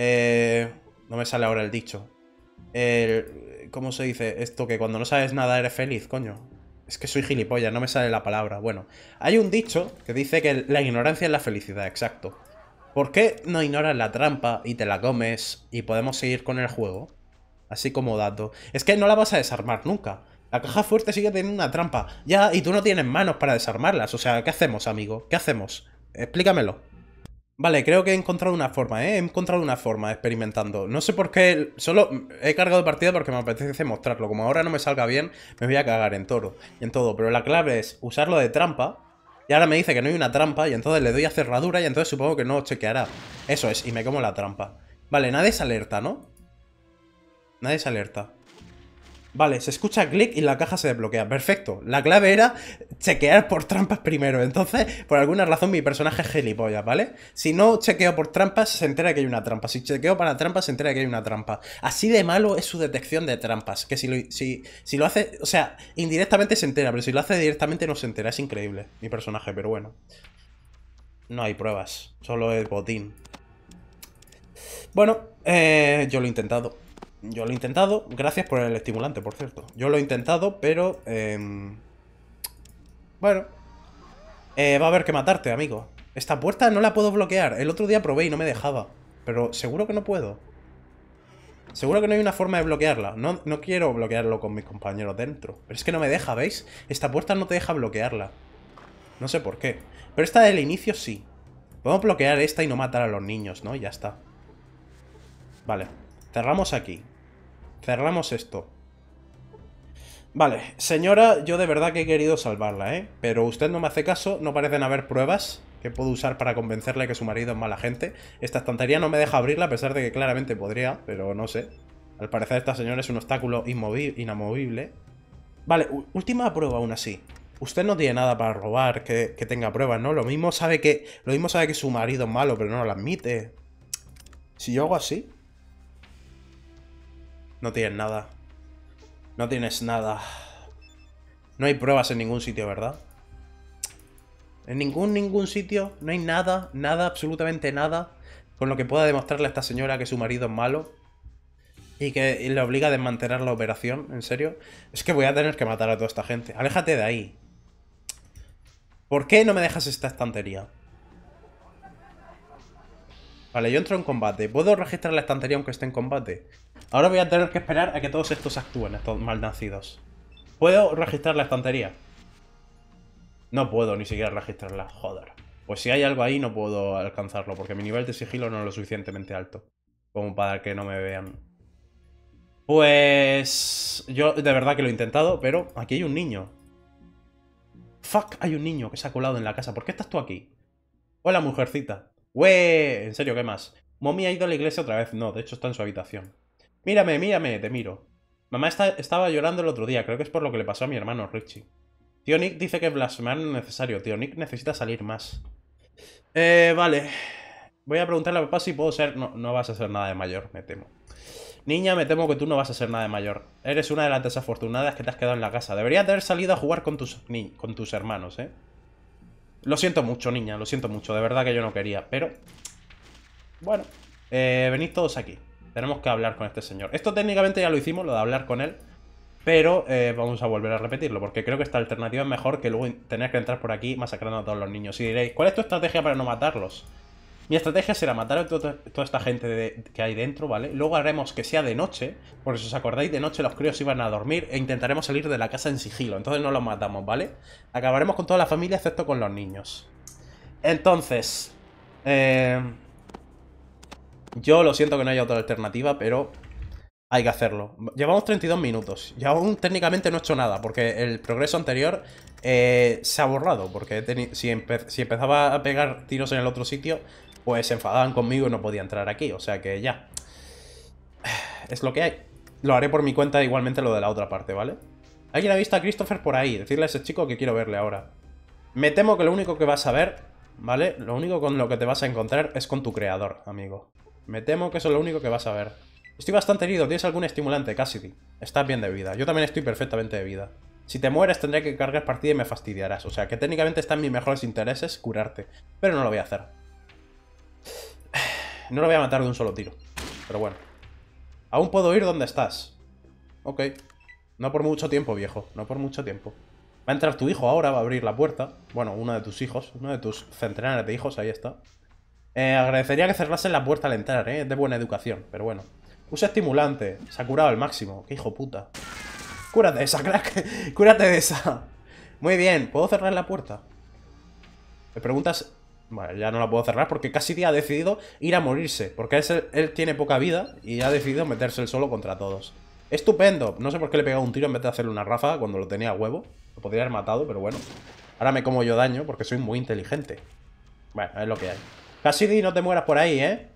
Eh, no me sale ahora el dicho. El, ¿Cómo se dice esto? Que cuando no sabes nada eres feliz, coño. Es que soy gilipollas, no me sale la palabra. Bueno, hay un dicho que dice que la ignorancia es la felicidad, exacto. ¿Por qué no ignoras la trampa y te la comes y podemos seguir con el juego? Así como dato. Es que no la vas a desarmar nunca. La caja fuerte sigue teniendo una trampa. Ya, y tú no tienes manos para desarmarlas. O sea, ¿qué hacemos, amigo? ¿Qué hacemos? Explícamelo. Vale, creo que he encontrado una forma, ¿eh? He encontrado una forma experimentando. No sé por qué, solo he cargado partida porque me apetece mostrarlo. Como ahora no me salga bien, me voy a cagar en toro Y en todo, pero la clave es usarlo de trampa. Y ahora me dice que no hay una trampa y entonces le doy a cerradura y entonces supongo que no chequeará. Eso es, y me como la trampa. Vale, nadie se alerta, ¿no? Nadie se alerta. Vale, se escucha clic y la caja se desbloquea. Perfecto. La clave era chequear por trampas primero. Entonces, por alguna razón, mi personaje es gilipollas, ¿vale? Si no chequeo por trampas, se entera que hay una trampa. Si chequeo para trampas, se entera que hay una trampa. Así de malo es su detección de trampas. Que si lo, si, lo hace, o sea, indirectamente se entera, pero si lo hace directamente no se entera. Es increíble mi personaje, pero bueno. No hay pruebas, solo el botín. Bueno, eh, yo lo he intentado. Yo lo he intentado, gracias por el estimulante, por cierto. Yo lo he intentado, pero... Em, bueno. Eh, va a haber que matarte, amigo. Esta puerta no la puedo bloquear. El otro día probé y no me dejaba. Pero seguro que no puedo. Seguro que no hay una forma de bloquearla. No, no quiero bloquearlo con mis compañeros dentro. Pero es que no me deja, ¿veis? Esta puerta no te deja bloquearla. No sé por qué. Pero esta del inicio sí. Podemos bloquear esta y no matar a los niños, ¿no? ya está. Vale. Cerramos aquí. Cerramos esto. Vale, señora, yo de verdad que he querido salvarla, ¿eh? Pero usted no me hace caso, no parecen haber pruebas que puedo usar para convencerle que su marido es mala gente. Esta estantería no me deja abrirla, a pesar de que claramente podría, pero no sé. Al parecer esta señora es un obstáculo inamovible. Vale, última prueba aún así. Usted no tiene nada para robar que, tenga pruebas, ¿no? Lo mismo sabe que. Lo mismo sabe que su marido es malo, pero no lo admite. Si yo hago así. No tienes nada. No tienes nada. No hay pruebas en ningún sitio, ¿verdad? En ningún, ningún sitio. No hay nada, nada, absolutamente nada con lo que pueda demostrarle a esta señora que su marido es malo y que le obliga a desmantelar la operación. ¿En serio? Es que voy a tener que matar a toda esta gente. Aléjate de ahí. ¿Por qué no me dejas esta estantería? Vale, yo entro en combate. ¿Puedo registrar la estantería aunque esté en combate? Ahora voy a tener que esperar a que todos estos actúen, estos malnacidos. ¿Puedo registrar la estantería? No puedo ni siquiera registrarla, joder. Pues si hay algo ahí no puedo alcanzarlo, porque mi nivel de sigilo no es lo suficientemente alto como para que no me vean. Pues... Yo de verdad que lo he intentado, pero aquí hay un niño. Fuck, hay un niño que se ha colado en la casa. ¿Por qué estás tú aquí? Hola, mujercita. Wey, en serio, ¿qué más? ¿Momi ha ido a la iglesia otra vez. No, de hecho está en su habitación. Mírame, mírame, te miro. Mamá estaba llorando el otro día, creo que es por lo que le pasó a mi hermano Richie. Tío Nick dice que blasfemar no es necesario, tío Nick necesita salir más. Eh, vale. Voy a preguntarle a papá si puedo ser... No, no vas a ser nada de mayor, me temo. Niña, me temo que tú no vas a ser nada de mayor. Eres una de las desafortunadas que te has quedado en la casa. Deberías haber salido a jugar con tus, con tus hermanos, ¿eh? Lo siento mucho, niña, lo siento mucho. De verdad que yo no quería, pero... Bueno, eh, venid todos aquí. Tenemos que hablar con este señor. Esto técnicamente ya lo hicimos, lo de hablar con él. Pero eh, vamos a volver a repetirlo, porque creo que esta alternativa es mejor que luego tener que entrar por aquí masacrando a todos los niños. Y diréis, ¿cuál es tu estrategia para no matarlos? Mi estrategia será matar a toda, esta gente que hay dentro, ¿vale? Luego haremos que sea de noche, porque si os acordáis, de noche los críos iban a dormir e intentaremos salir de la casa en sigilo, entonces no los matamos, ¿vale? Acabaremos con toda la familia excepto con los niños. Entonces, eh, yo lo siento que no haya otra alternativa, pero hay que hacerlo. Llevamos 32 minutos y aún técnicamente no he hecho nada porque el progreso anterior eh, se ha borrado. Porque si, si, empezaba a pegar tiros en el otro sitio, pues se enfadaban conmigo y no podía entrar aquí. O sea que ya. Es lo que hay. Lo haré por mi cuenta igualmente lo de la otra parte, ¿vale? Alguien ha visto a Christopher por ahí. Decirle a ese chico que quiero verle ahora. Me temo que lo único que vas a ver, ¿vale? Lo único con lo que te vas a encontrar es con tu creador, amigo. Me temo que eso es lo único que vas a ver. Estoy bastante herido. ¿Tienes algún estimulante, Cassidy? Estás bien de vida. Yo también estoy perfectamente de vida. Si te mueres tendré que cargar partida y me fastidiarás. O sea que técnicamente está en mis mejores intereses curarte. Pero no lo voy a hacer. No lo voy a matar de un solo tiro. Pero bueno. Aún puedo ir donde estás. Ok. No por mucho tiempo, viejo. No por mucho tiempo. Va a entrar tu hijo ahora, va a abrir la puerta. Bueno, uno de tus hijos. Uno de tus centenares de hijos, ahí está. Eh, agradecería que cerrasen la puerta al entrar, ¿eh? Es de buena educación, pero bueno. Usa estimulante. Se ha curado al máximo. ¡Qué hijo puta! ¡Cúrate de esa, crack! ¡Cúrate de esa! Muy bien. ¿Puedo cerrar la puerta? Me preguntas... Bueno, ya no la puedo cerrar porque Cassidy ha decidido ir a morirse. Porque él, tiene poca vida y ha decidido meterse el solo contra todos. ¡Estupendo! No sé por qué le he pegado un tiro en vez de hacerle una ráfaga cuando lo tenía a huevo. Lo podría haber matado, pero bueno. Ahora me como yo daño porque soy muy inteligente. Bueno, es lo que hay. Cassidy, no te mueras por ahí, ¿eh?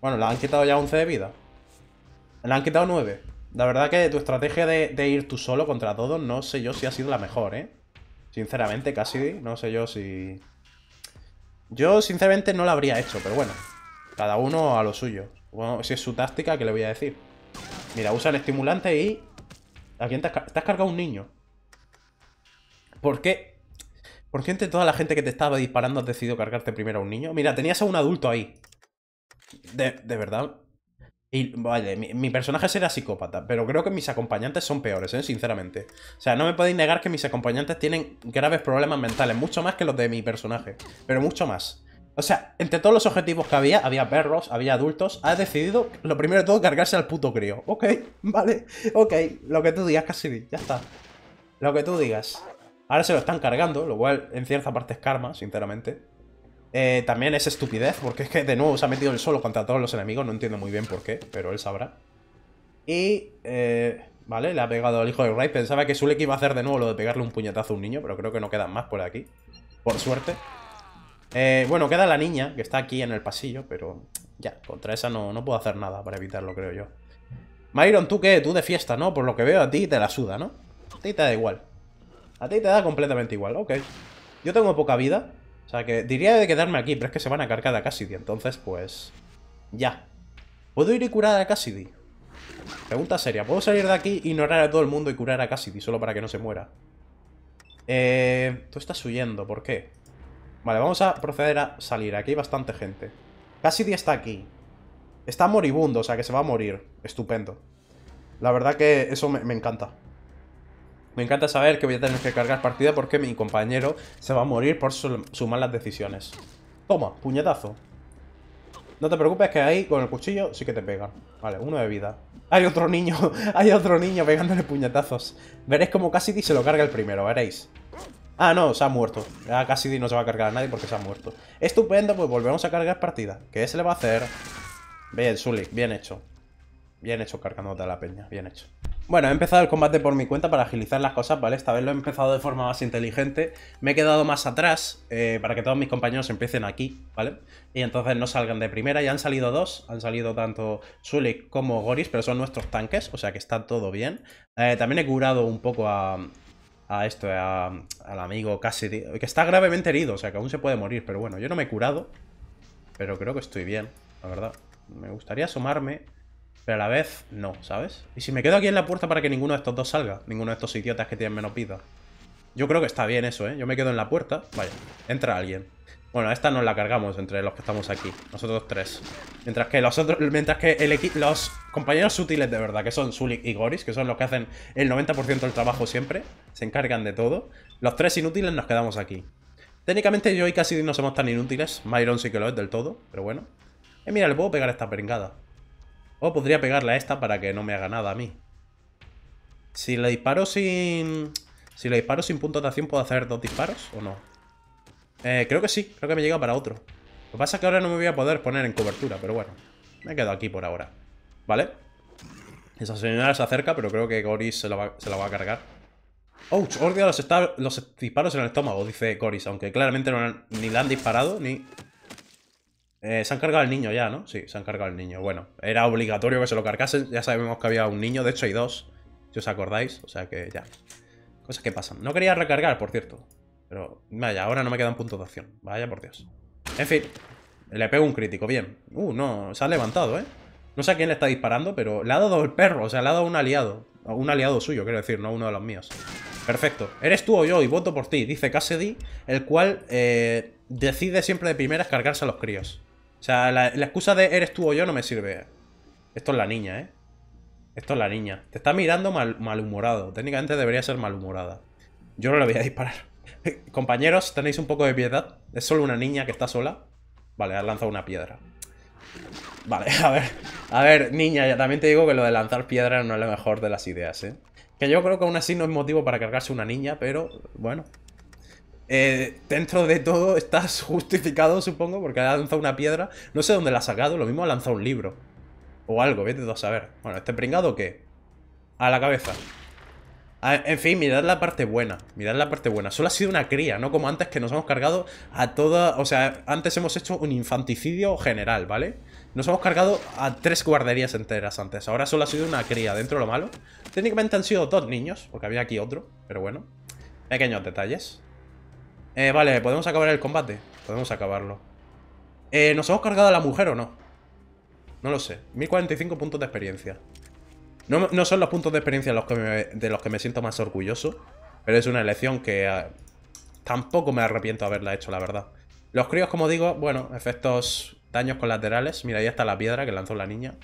Bueno, le han quitado ya 11 de vida. Le han quitado 9. La verdad que tu estrategia de, ir tú solo contra todos no sé yo si ha sido la mejor, ¿eh? Sinceramente, Cassidy, no sé yo si... Yo, sinceramente, no la habría hecho, pero bueno. Cada uno a lo suyo. Bueno, si es su táctica, ¿qué le voy a decir? Mira, usa el estimulante y... ¿A quién te has cargado un niño? ¿Por qué? ¿Por qué toda la gente que te estaba disparando has decidido cargarte primero a un niño? Mira, tenías a un adulto ahí. De, verdad. Y vale, mi, personaje será psicópata, pero creo que mis acompañantes son peores, ¿eh? sinceramente. O sea, no me podéis negar que mis acompañantes tienen graves problemas mentales, mucho más que los de mi personaje, pero mucho más. O sea, entre todos los objetivos que había, había perros, había adultos, Has decidido, lo primero de todo, cargarse al puto crío. Ok, vale, ok, lo que tú digas, Cassidy, ya está. Lo que tú digas. Ahora se lo están cargando, lo cual en cierta parte es karma, sinceramente. Eh, también es estupidez, porque es que de nuevo se ha metido el solo contra todos los enemigos, no entiendo muy bien por qué, pero él sabrá. Y, eh, vale, le ha pegado al hijo de Wright. Pensaba que Zuleki iba a hacer de nuevo lo de pegarle un puñetazo a un niño, pero creo que no quedan más por aquí, por suerte. Eh, bueno, queda la niña, que está aquí en el pasillo, pero ya, contra esa no, no puedo hacer nada para evitarlo, creo yo. Myron, ¿tú qué? Tú de fiesta, ¿no? Por lo que veo a ti te la suda, ¿no? A ti te da igual. A ti te da completamente igual, ok. Yo tengo poca vida. O sea que diría de quedarme aquí, pero es que se van a cargar a Cassidy. Entonces, pues... Ya. ¿Puedo ir y curar a Cassidy? Pregunta seria. ¿Puedo salir de aquí, ignorar a todo el mundo y curar a Cassidy solo para que no se muera? Eh... Tú estás huyendo, ¿por qué? Vale, vamos a proceder a salir. Aquí hay bastante gente. Cassidy está aquí. Está moribundo, o sea que se va a morir. Estupendo. La verdad que eso me encanta. Me encanta saber que voy a tener que cargar partida porque mi compañero se va a morir por sus malas decisiones. Toma, puñetazo. No te preocupes que ahí con el cuchillo sí que te pega. Vale, uno de vida. Hay otro niño, hay otro niño pegándole puñetazos. Veréis como Cassidy se lo carga el primero, veréis. Ah, no, se ha muerto. Ya ah, Cassidy no se va a cargar a nadie porque se ha muerto. Estupendo, pues volvemos a cargar partida. ¿Qué se le va a hacer? Bien, Zulik, bien hecho. Bien hecho cargando a la peña, bien hecho. Bueno, he empezado el combate por mi cuenta para agilizar las cosas, ¿vale? Esta vez lo he empezado de forma más inteligente. Me he quedado más atrás eh, para que todos mis compañeros empiecen aquí, ¿vale? Y entonces no salgan de primera. Ya han salido dos. Han salido tanto Zulik como Goris, pero son nuestros tanques, o sea que está todo bien. Eh, también he curado un poco a, a esto, al amigo casi que está gravemente herido, o sea que aún se puede morir. Pero bueno, yo no me he curado, pero creo que estoy bien, la verdad. Me gustaría asomarme pero a la vez, no, ¿sabes? Y si me quedo aquí en la puerta para que ninguno de estos dos salga. Ninguno de estos idiotas que tienen menos vida. Yo creo que está bien eso, ¿eh? Yo me quedo en la puerta. Vaya, entra alguien. Bueno, esta nos la cargamos entre los que estamos aquí. Nosotros tres. Mientras que los otros, mientras que el los compañeros útiles de verdad, que son Zulik y Goris, que son los que hacen el 90% del trabajo siempre, se encargan de todo. Los tres inútiles nos quedamos aquí. Técnicamente yo y casi no somos tan inútiles. Myron sí que lo es del todo, pero bueno. Eh, mira, le puedo pegar esta peringada. O podría pegarle a esta para que no me haga nada a mí. Si le disparo sin... Si le disparo sin punto de acción, ¿puedo hacer dos disparos o no? Eh, creo que sí. Creo que me llega para otro. Lo que pasa es que ahora no me voy a poder poner en cobertura, pero bueno. Me quedo aquí por ahora. ¿Vale? Esa señora se acerca, pero creo que Goris se la va, a cargar. ¡Ouch! ¡Ordia los, los disparos en el estómago, dice Goris, aunque claramente ni la han disparado ni eh, se han cargado al niño ya, ¿no? Sí, se han cargado al niño. Bueno, era obligatorio que se lo cargasen. Ya sabemos que había un niño, de hecho hay dos, si os acordáis. O sea que ya. Cosas que pasan. No quería recargar, por cierto. Pero vaya, ahora no me quedan puntos de acción. Vaya por Dios. En fin, le pego un crítico, bien. Uh, no, se ha levantado, ¿eh? No sé a quién le está disparando, pero le ha dado el perro, o sea, le ha dado un aliado. Un aliado suyo, quiero decir, no uno de los míos. Perfecto. Eres tú o yo y voto por ti, dice Cassidy, el cual eh, decide siempre de primeras cargarse a los críos sea, la, excusa de eres tú o yo no me sirve. Esto es la niña, ¿eh? Esto es la niña. Te está mirando mal, malhumorado. Técnicamente debería ser malhumorada. Yo no la voy a disparar. Compañeros, tenéis un poco de piedad. Es solo una niña que está sola. Vale, ha lanzado una piedra. Vale, a ver. A ver, niña, ya también te digo que lo de lanzar piedra no es lo mejor de las ideas, ¿eh? Que yo creo que aún así no es motivo para cargarse una niña, pero bueno, eh, dentro de todo estás justificado, supongo, porque ha lanzado una piedra. No sé dónde la ha sacado, lo mismo ha lanzado un libro. O algo, vete a saber. Bueno, ¿este pringado o qué? A la cabeza. Ah, en fin, mirad la parte buena. Mirad la parte buena. Solo ha sido una cría, no como antes que nos hemos cargado a toda... O sea, antes hemos hecho un infanticidio general, ¿vale? Nos hemos cargado a tres guarderías enteras antes. Ahora solo ha sido una cría. Dentro de lo malo. Técnicamente han sido dos niños, porque había aquí otro. Pero bueno. Pequeños detalles. Eh, vale, podemos acabar el combate. Podemos acabarlo. Eh, ¿Nos hemos cargado a la mujer o no? No lo sé. 1045 puntos de experiencia. No, no son los puntos de experiencia los de los que me siento más orgulloso. Pero es una elección que ah, tampoco me arrepiento de haberla hecho, la verdad. Los críos, como digo, bueno, efectos daños colaterales. Mira, ahí está la piedra que lanzó la niña.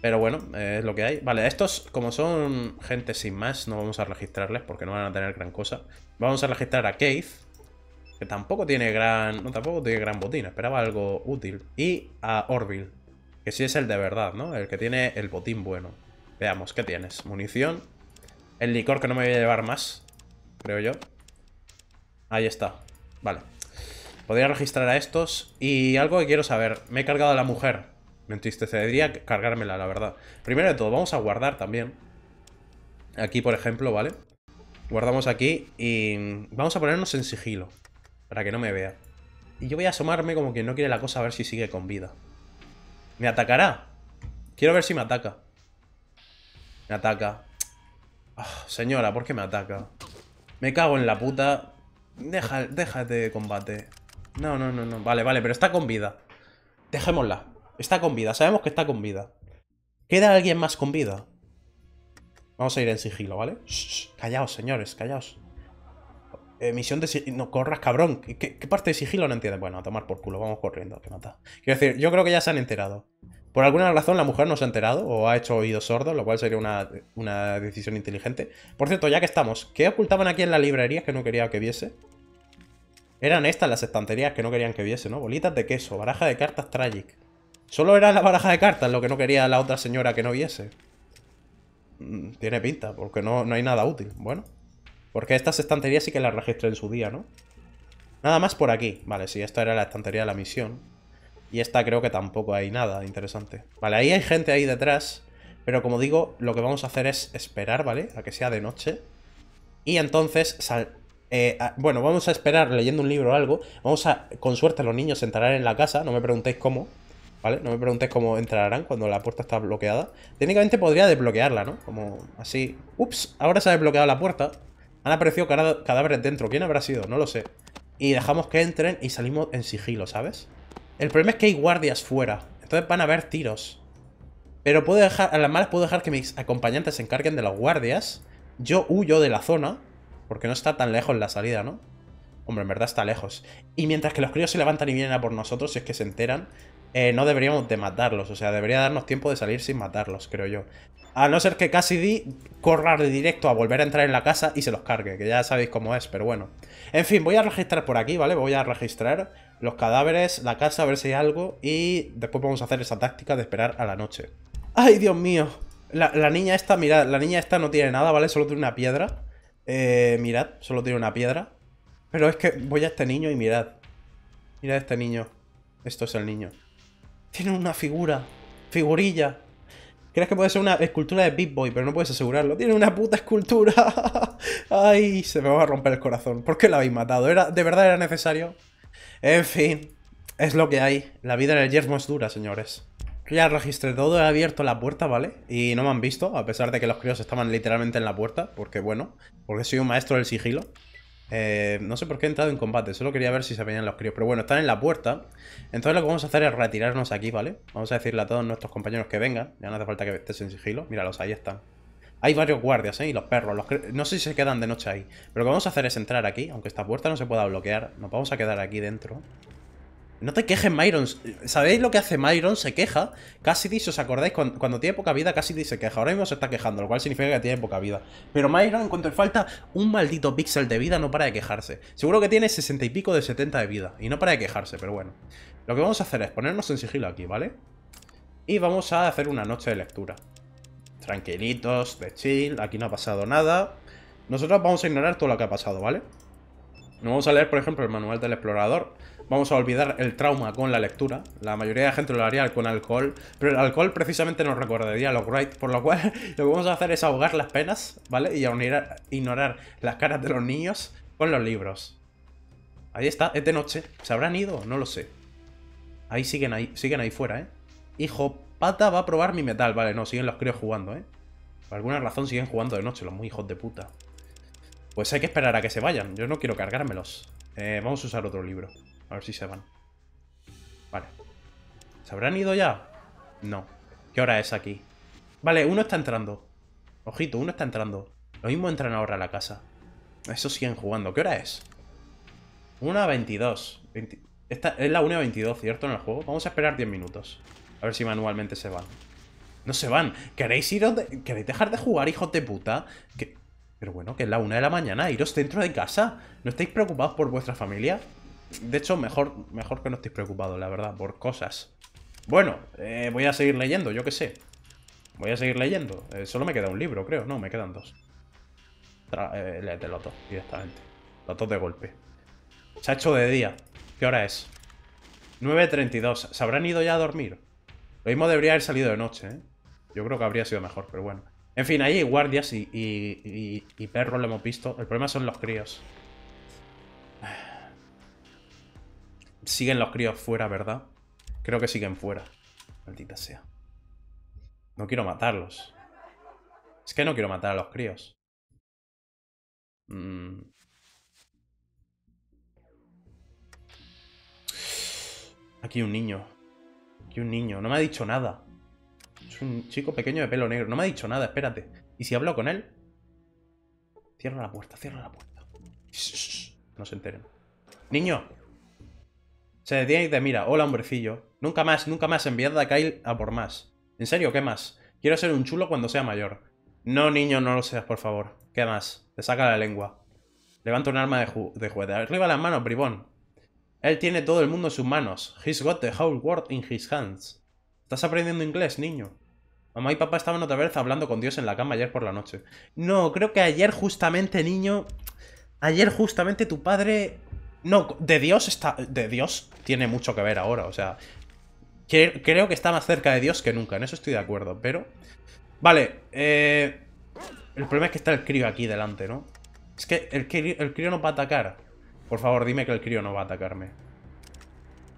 Pero bueno, es lo que hay. Vale, estos, como son gente sin más, no vamos a registrarles porque no van a tener gran cosa. Vamos a registrar a Keith, que tampoco tiene gran. No, tampoco tiene gran botín, esperaba algo útil. Y a Orville, que sí es el de verdad, ¿no? El que tiene el botín bueno. Veamos, ¿qué tienes? Munición. El licor que no me voy a llevar más, creo yo. Ahí está. Vale. Podría registrar a estos. Y algo que quiero saber. Me he cargado a la mujer. Me entristecería cargármela, la verdad. Primero de todo, vamos a guardar también. Aquí, por ejemplo, ¿vale? Guardamos aquí y vamos a ponernos en sigilo para que no me vea. Y yo voy a asomarme como que no quiere la cosa a ver si sigue con vida. ¿Me atacará? Quiero ver si me ataca. Me ataca. Ah, señora, ¿por qué me ataca? Me cago en la puta. Deja, déjate este de combate. No, no, no, no. Vale, vale, pero está con vida. Dejémosla. Está con vida. Sabemos que está con vida. ¿Queda alguien más con vida? Vamos a ir en sigilo, ¿vale? callaos, señores, callaos misión de... No corras, cabrón. ¿Qué, parte de sigilo no entiendes? Bueno, a tomar por culo, vamos corriendo, que mata. Quiero decir, yo creo que ya se han enterado. Por alguna razón la mujer no se ha enterado o ha hecho oídos sordos, lo cual sería una, decisión inteligente. Por cierto, ya que estamos, ¿qué ocultaban aquí en la librerías que no quería que viese? Eran estas las estanterías que no querían que viese, ¿no? Bolitas de queso, baraja de cartas tragic. Solo era la baraja de cartas lo que no quería la otra señora que no viese. Mm, tiene pinta, porque no, no hay nada útil. Bueno. Porque estas estanterías sí que las registré en su día, ¿no? Nada más por aquí. Vale, sí, esta era la estantería de la misión. Y esta creo que tampoco hay nada interesante. Vale, ahí hay gente ahí detrás. Pero como digo, lo que vamos a hacer es esperar, ¿vale? A que sea de noche. Y entonces... Eh, bueno, vamos a esperar leyendo un libro o algo. Vamos a... Con suerte los niños entrarán en la casa. No me preguntéis cómo. ¿Vale? No me preguntéis cómo entrarán cuando la puerta está bloqueada. Técnicamente podría desbloquearla, ¿no? Como así. Ups, ahora se ha desbloqueado la puerta. Han aparecido cadáveres dentro. ¿Quién habrá sido? No lo sé. Y dejamos que entren y salimos en sigilo, ¿sabes? El problema es que hay guardias fuera. Entonces van a haber tiros. Pero puedo dejar, a las malas puedo dejar que mis acompañantes se encarguen de los guardias. Yo huyo de la zona. Porque no está tan lejos la salida, ¿no? Hombre, en verdad está lejos. Y mientras que los críos se levantan y vienen a por nosotros, si es que se enteran, eh, no deberíamos de matarlos. O sea, debería darnos tiempo de salir sin matarlos, creo yo. A no ser que Cassidy corra de directo a volver a entrar en la casa y se los cargue, que ya sabéis cómo es, pero bueno. En fin, voy a registrar por aquí, ¿vale? Voy a registrar los cadáveres, la casa, a ver si hay algo y después vamos a hacer esa táctica de esperar a la noche. ¡Ay, Dios mío! La, niña esta, mirad, la niña esta no tiene nada, ¿vale? Solo tiene una piedra. Eh, mirad, solo tiene una piedra. Pero es que voy a este niño y mirad. Mirad este niño. Esto es el niño. Tiene una figura. Figurilla. Crees que puede ser una escultura de Big Boy, pero no puedes asegurarlo. Tiene una puta escultura. Ay, se me va a romper el corazón. ¿Por qué la habéis matado? ¿Era, ¿De verdad era necesario? En fin, es lo que hay. La vida en el yermo es dura, señores. Ya registré todo. He abierto la puerta, ¿vale? Y no me han visto, a pesar de que los críos estaban literalmente en la puerta. Porque bueno, porque soy un maestro del sigilo. Eh, no sé por qué he entrado en combate, solo quería ver si se venían los críos. Pero bueno, están en la puerta. Entonces lo que vamos a hacer es retirarnos aquí, ¿vale? Vamos a decirle a todos nuestros compañeros que vengan. Ya no hace falta que estés en sigilo. Míralos, ahí están. Hay varios guardias, ¿eh? Y los perros. no sé si se quedan de noche ahí. Pero lo que vamos a hacer es entrar aquí, aunque esta puerta no se pueda bloquear. Nos vamos a quedar aquí dentro. No te quejes, Myron. ¿Sabéis lo que hace Myron? Se queja. Cassidy, si os acordáis, cuando, tiene poca vida, Cassidy se queja. Ahora mismo se está quejando, lo cual significa que tiene poca vida. Pero Myron, cuando le falta un maldito píxel de vida, no para de quejarse. Seguro que tiene 60 y pico de 70 de vida. Y no para de quejarse, pero bueno. Lo que vamos a hacer es ponernos en sigilo aquí, ¿vale? Y vamos a hacer una noche de lectura. Tranquilitos, de chill, aquí no ha pasado nada. Nosotros vamos a ignorar todo lo que ha pasado, ¿vale? No vamos a leer, por ejemplo, el manual del explorador vamos a olvidar el trauma con la lectura. La mayoría de gente lo haría con alcohol, pero el alcohol precisamente nos recordaría a los Wright, por lo cual lo que vamos a hacer es ahogar las penas, ¿vale? Y a ignorar las caras de los niños con los libros. Ahí está, es de noche. ¿Se habrán ido? No lo sé. Ahí siguen ahí, siguen ahí fuera, ¿eh? Hijo pata va a probar mi metal. Vale, no, siguen los críos jugando, ¿eh? Por alguna razón siguen jugando de noche, los muy hijos de puta. Pues hay que esperar a que se vayan. Yo no quiero cargármelos. Eh, vamos a usar otro libro. A ver si se van. Vale. ¿Se habrán ido ya? No. ¿Qué hora es aquí? Vale, uno está entrando. Ojito, uno está entrando. Lo mismo entran ahora a la casa. Eso siguen jugando. ¿Qué hora es? 1.22. 20... Esta es la 1.22, ¿cierto? En el juego. Vamos a esperar 10 minutos. A ver si manualmente se van. No se van. ¿Queréis iros de... ¿Queréis dejar de jugar, hijos de puta? Que... Pero bueno, que es la 1 de la mañana. Iros dentro de casa. ¿No estáis preocupados por vuestra familia? De hecho, mejor, mejor que no estéis preocupados, la verdad, por cosas. Bueno, eh, voy a seguir leyendo, yo qué sé. Voy a seguir leyendo. Eh, solo me queda un libro, creo. No, me quedan dos. Tra eh, los dos, directamente. Los dos de golpe. Se ha hecho de día. ¿Qué hora es? 9.32. ¿Se habrán ido ya a dormir? Lo mismo debería haber salido de noche, ¿eh? Yo creo que habría sido mejor, pero bueno. En fin, ahí guardias y, y perros lo hemos visto. El problema son los críos. Siguen los críos fuera, ¿verdad? Creo que siguen fuera. Maldita sea. No quiero matarlos. Es que no quiero matar a los críos. Mm. Aquí un niño. Aquí un niño. No me ha dicho nada. Es un chico pequeño de pelo negro. No me ha dicho nada, espérate. ¿Y si hablo con él? Cierra la puerta, cierra la puerta. no se enteren. ¡Niño! Se detiene y de mira, hola hombrecillo. Nunca más, nunca más, enviad a Kyle a por más. ¿En serio? ¿Qué más? Quiero ser un chulo cuando sea mayor. No, niño, no lo seas, por favor. ¿Qué más? Te saca la lengua. Levanta un arma de, de juguete. Arriba las manos, bribón. Él tiene todo el mundo en sus manos. He's got the whole world in his hands. Estás aprendiendo inglés, niño. Mamá y papá estaban otra vez hablando con Dios en la cama ayer por la noche. No, creo que ayer justamente, niño... Ayer justamente tu padre no, de Dios está. De Dios tiene mucho que ver ahora. O sea. creo que está más cerca de Dios que nunca. En eso estoy de acuerdo, pero. Vale, eh. El problema es que está el crío aquí delante, ¿no? Es que el, crío no va a atacar. Por favor, dime que el crío no va a atacarme.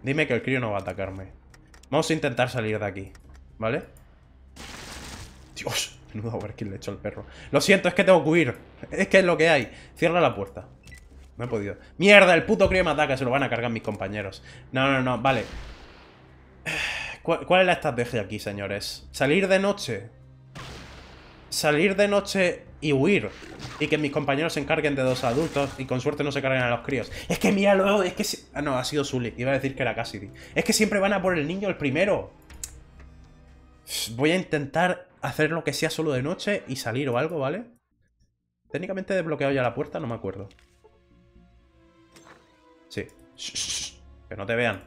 Dime que el crío no va a atacarme. Vamos a intentar salir de aquí, ¿vale? Dios, menudo overkill le he hecho al perro. Lo siento, es que tengo que huir. Es que es lo que hay. Cierra la puerta. No he podido. ¡Mierda! El puto crío me ataca. Se lo van a cargar mis compañeros. No, no, no. Vale. ¿Cuál, es la estrategia aquí, señores? ¿Salir de noche? ¿Salir de noche y huir? Y que mis compañeros se encarguen de dos adultos y con suerte no se carguen a los críos. Es que mira luego, es que... Ah, no, ha sido Zully, Iba a decir que era Cassidy. Es que siempre van a por el niño el primero. Voy a intentar hacer lo que sea solo de noche y salir o algo, ¿vale? Técnicamente he desbloqueado ya la puerta, no me acuerdo. Sí. que no te vean.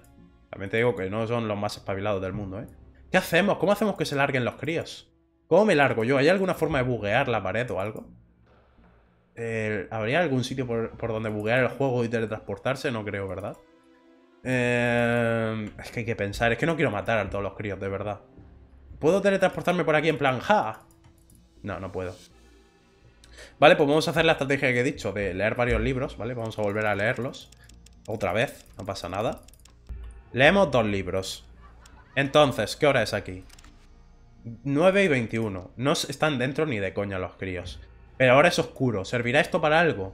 También te digo que no son los más espabilados del mundo, ¿eh? ¿Qué hacemos? ¿Cómo hacemos que se larguen los críos? ¿Cómo me largo yo? ¿Hay alguna forma de buguear la pared o algo? Eh, ¿Habría algún sitio por, donde buguear el juego y teletransportarse? No creo, ¿verdad? Eh, es que hay que pensar. Es que no quiero matar a todos los críos, de verdad. ¿Puedo teletransportarme por aquí en plan ja? No, no puedo. Vale, pues vamos a hacer la estrategia que he dicho de leer varios libros, ¿vale? Vamos a volver a leerlos. Otra vez, no pasa nada. Leemos dos libros. Entonces, ¿qué hora es aquí? 9 y 21. No están dentro ni de coña los críos. Pero ahora es oscuro. ¿Servirá esto para algo?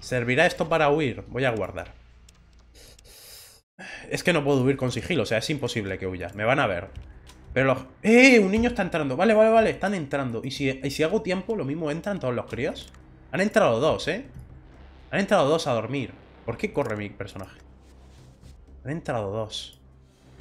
¿Servirá esto para huir? Voy a guardar. Es que no puedo huir con sigilo. O sea, es imposible que huya. Me van a ver. Pero los... ¡Eh! Un niño está entrando. Vale, vale, vale. Están entrando. ¿Y si, y si hago tiempo, lo mismo entran todos los críos? Han entrado dos, ¿eh? Han entrado dos a dormir. ¿Por qué corre mi personaje? Han entrado dos.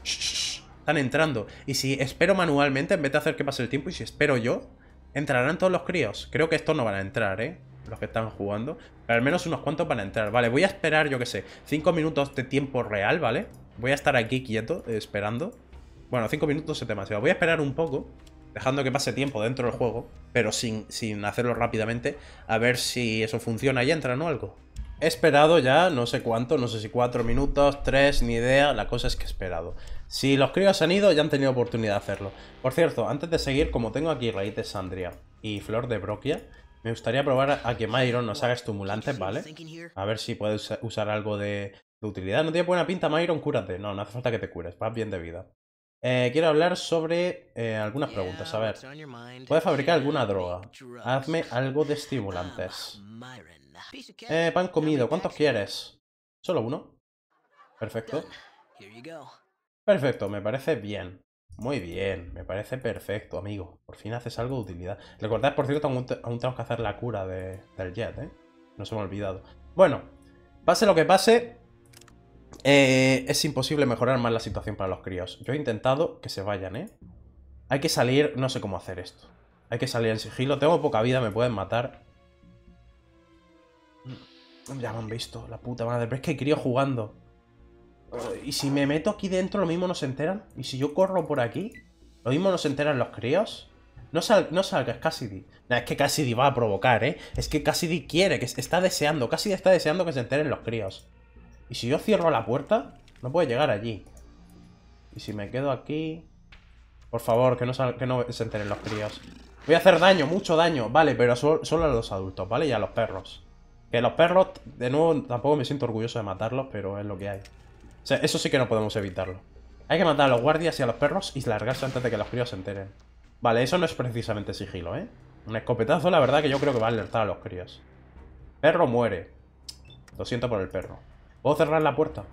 están entrando. Y si espero manualmente, en vez de hacer que pase el tiempo, y si espero yo, entrarán todos los críos. Creo que estos no van a entrar, ¿eh? Los que están jugando. Pero al menos unos cuantos van a entrar. Vale, voy a esperar, yo qué sé, cinco minutos de tiempo real, ¿vale? Voy a estar aquí quieto, eh, esperando. Bueno, cinco minutos es demasiado. Voy a esperar un poco, dejando que pase tiempo dentro del juego, pero sin, sin hacerlo rápidamente, a ver si eso funciona y entra, ¿no? Algo. He esperado ya, no sé cuánto, no sé si cuatro minutos, tres, ni idea, la cosa es que he esperado. Si los críos han ido, ya han tenido oportunidad de hacerlo. Por cierto, antes de seguir, como tengo aquí raíz de sandria y flor de broquia, me gustaría probar a que Myron nos haga estimulantes, ¿vale? A ver si puedes usar algo de, utilidad. No tiene buena pinta, Myron, cúrate. No, no hace falta que te cures, vas bien de vida. Eh, quiero hablar sobre eh, algunas preguntas. A ver, ¿puedes fabricar alguna droga? Hazme algo de estimulantes. Eh, pan comido. ¿Cuántos quieres? ¿Solo uno? Perfecto. Perfecto, me parece bien. Muy bien, me parece perfecto, amigo. Por fin haces algo de utilidad. Recordad, por cierto, aún, aún tenemos que hacer la cura del jet, ¿eh? No se me ha olvidado. Bueno, pase lo que pase, eh, es imposible mejorar más la situación para los críos. Yo he intentado que se vayan, ¿eh? Hay que salir, no sé cómo hacer esto. Hay que salir en sigilo. Tengo poca vida, me pueden matar. Ya me han visto, la puta madre. Pero es que hay críos jugando. ¿Y si me meto aquí dentro, lo mismo no se enteran? ¿Y si yo corro por aquí? ¿Lo mismo no se enteran los críos? No, sal, no salgas, Cassidy. es que Cassidy va a provocar, ¿eh? Es que Cassidy quiere, que está deseando. Cassidy está deseando que se enteren los críos. ¿Y si yo cierro la puerta? No puede llegar allí. ¿Y si me quedo aquí? Por favor, que no, se enteren los críos. Voy a hacer daño, mucho daño. Vale, pero solo, solo a los adultos, ¿vale? Y a los perros. Que los perros, de nuevo, tampoco me siento orgulloso de matarlos, pero es lo que hay. O sea, eso sí que no podemos evitarlo. Hay que matar a los guardias y a los perros y largarse antes de que los críos se enteren. Vale, eso no es precisamente sigilo, ¿eh? Un escopetazo, la verdad, que yo creo que va a alertar a los críos. Perro muere. Lo siento por el perro. ¿Puedo cerrar la puerta?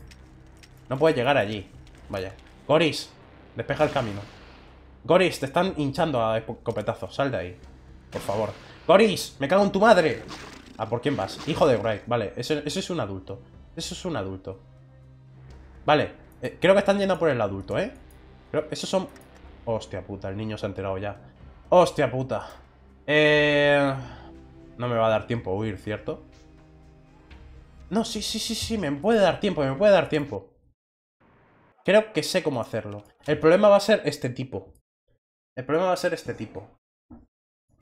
No puedes llegar allí. Vaya. Goris, despeja el camino. Goris, te están hinchando a escopetazos. Sal de ahí. Por favor. Goris, me cago en tu madre por quién vas? Hijo de Greg, vale. Eso, es un adulto. Eso es un adulto. Vale. Eh, creo que están yendo por el adulto, ¿eh? esos son... Hostia puta, el niño se ha enterado ya. Hostia puta. Eh... No me va a dar tiempo a huir, ¿cierto? No, sí, sí, sí, sí. Me puede dar tiempo, me puede dar tiempo. Creo que sé cómo hacerlo. El problema va a ser este tipo. El problema va a ser este tipo.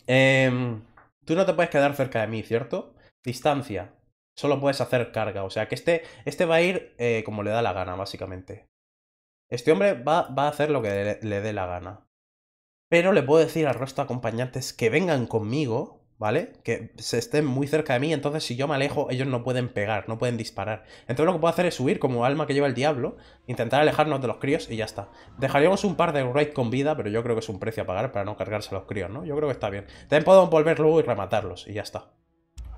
Eh... Tú no te puedes quedar cerca de mí, ¿cierto? Distancia. Solo puedes hacer carga. O sea que este, este va a ir eh, como le da la gana, básicamente. Este hombre va, a hacer lo que le, le dé la gana. Pero le puedo decir al resto de acompañantes que vengan conmigo ¿vale? Que se estén muy cerca de mí, entonces si yo me alejo, ellos no pueden pegar, no pueden disparar. Entonces lo que puedo hacer es subir como alma que lleva el diablo, intentar alejarnos de los críos y ya está. Dejaríamos un par de raids con vida, pero yo creo que es un precio a pagar para no cargarse a los críos, ¿no? Yo creo que está bien. También puedo volver luego y rematarlos y ya está.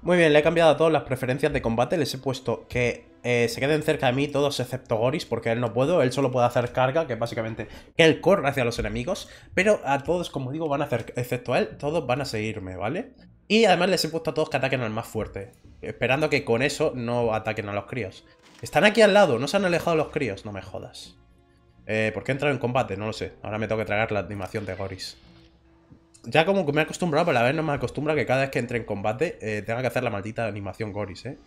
Muy bien, le he cambiado a todas las preferencias de combate, les he puesto que eh, se queden cerca de mí todos excepto Goris, porque él no puedo, él solo puede hacer carga, que básicamente que él corre hacia los enemigos, pero a todos, como digo, van a hacer, excepto a él, todos van a seguirme, ¿vale? Y además les he puesto a todos que ataquen al más fuerte, esperando que con eso no ataquen a los críos. Están aquí al lado, no se han alejado los críos, no me jodas. Eh, ¿Por qué he entrado en combate? No lo sé. Ahora me tengo que tragar la animación de Goris. Ya como que me he acostumbrado, pero a la vez no me acostumbra que cada vez que entre en combate eh, tenga que hacer la maldita animación Goris, ¿eh?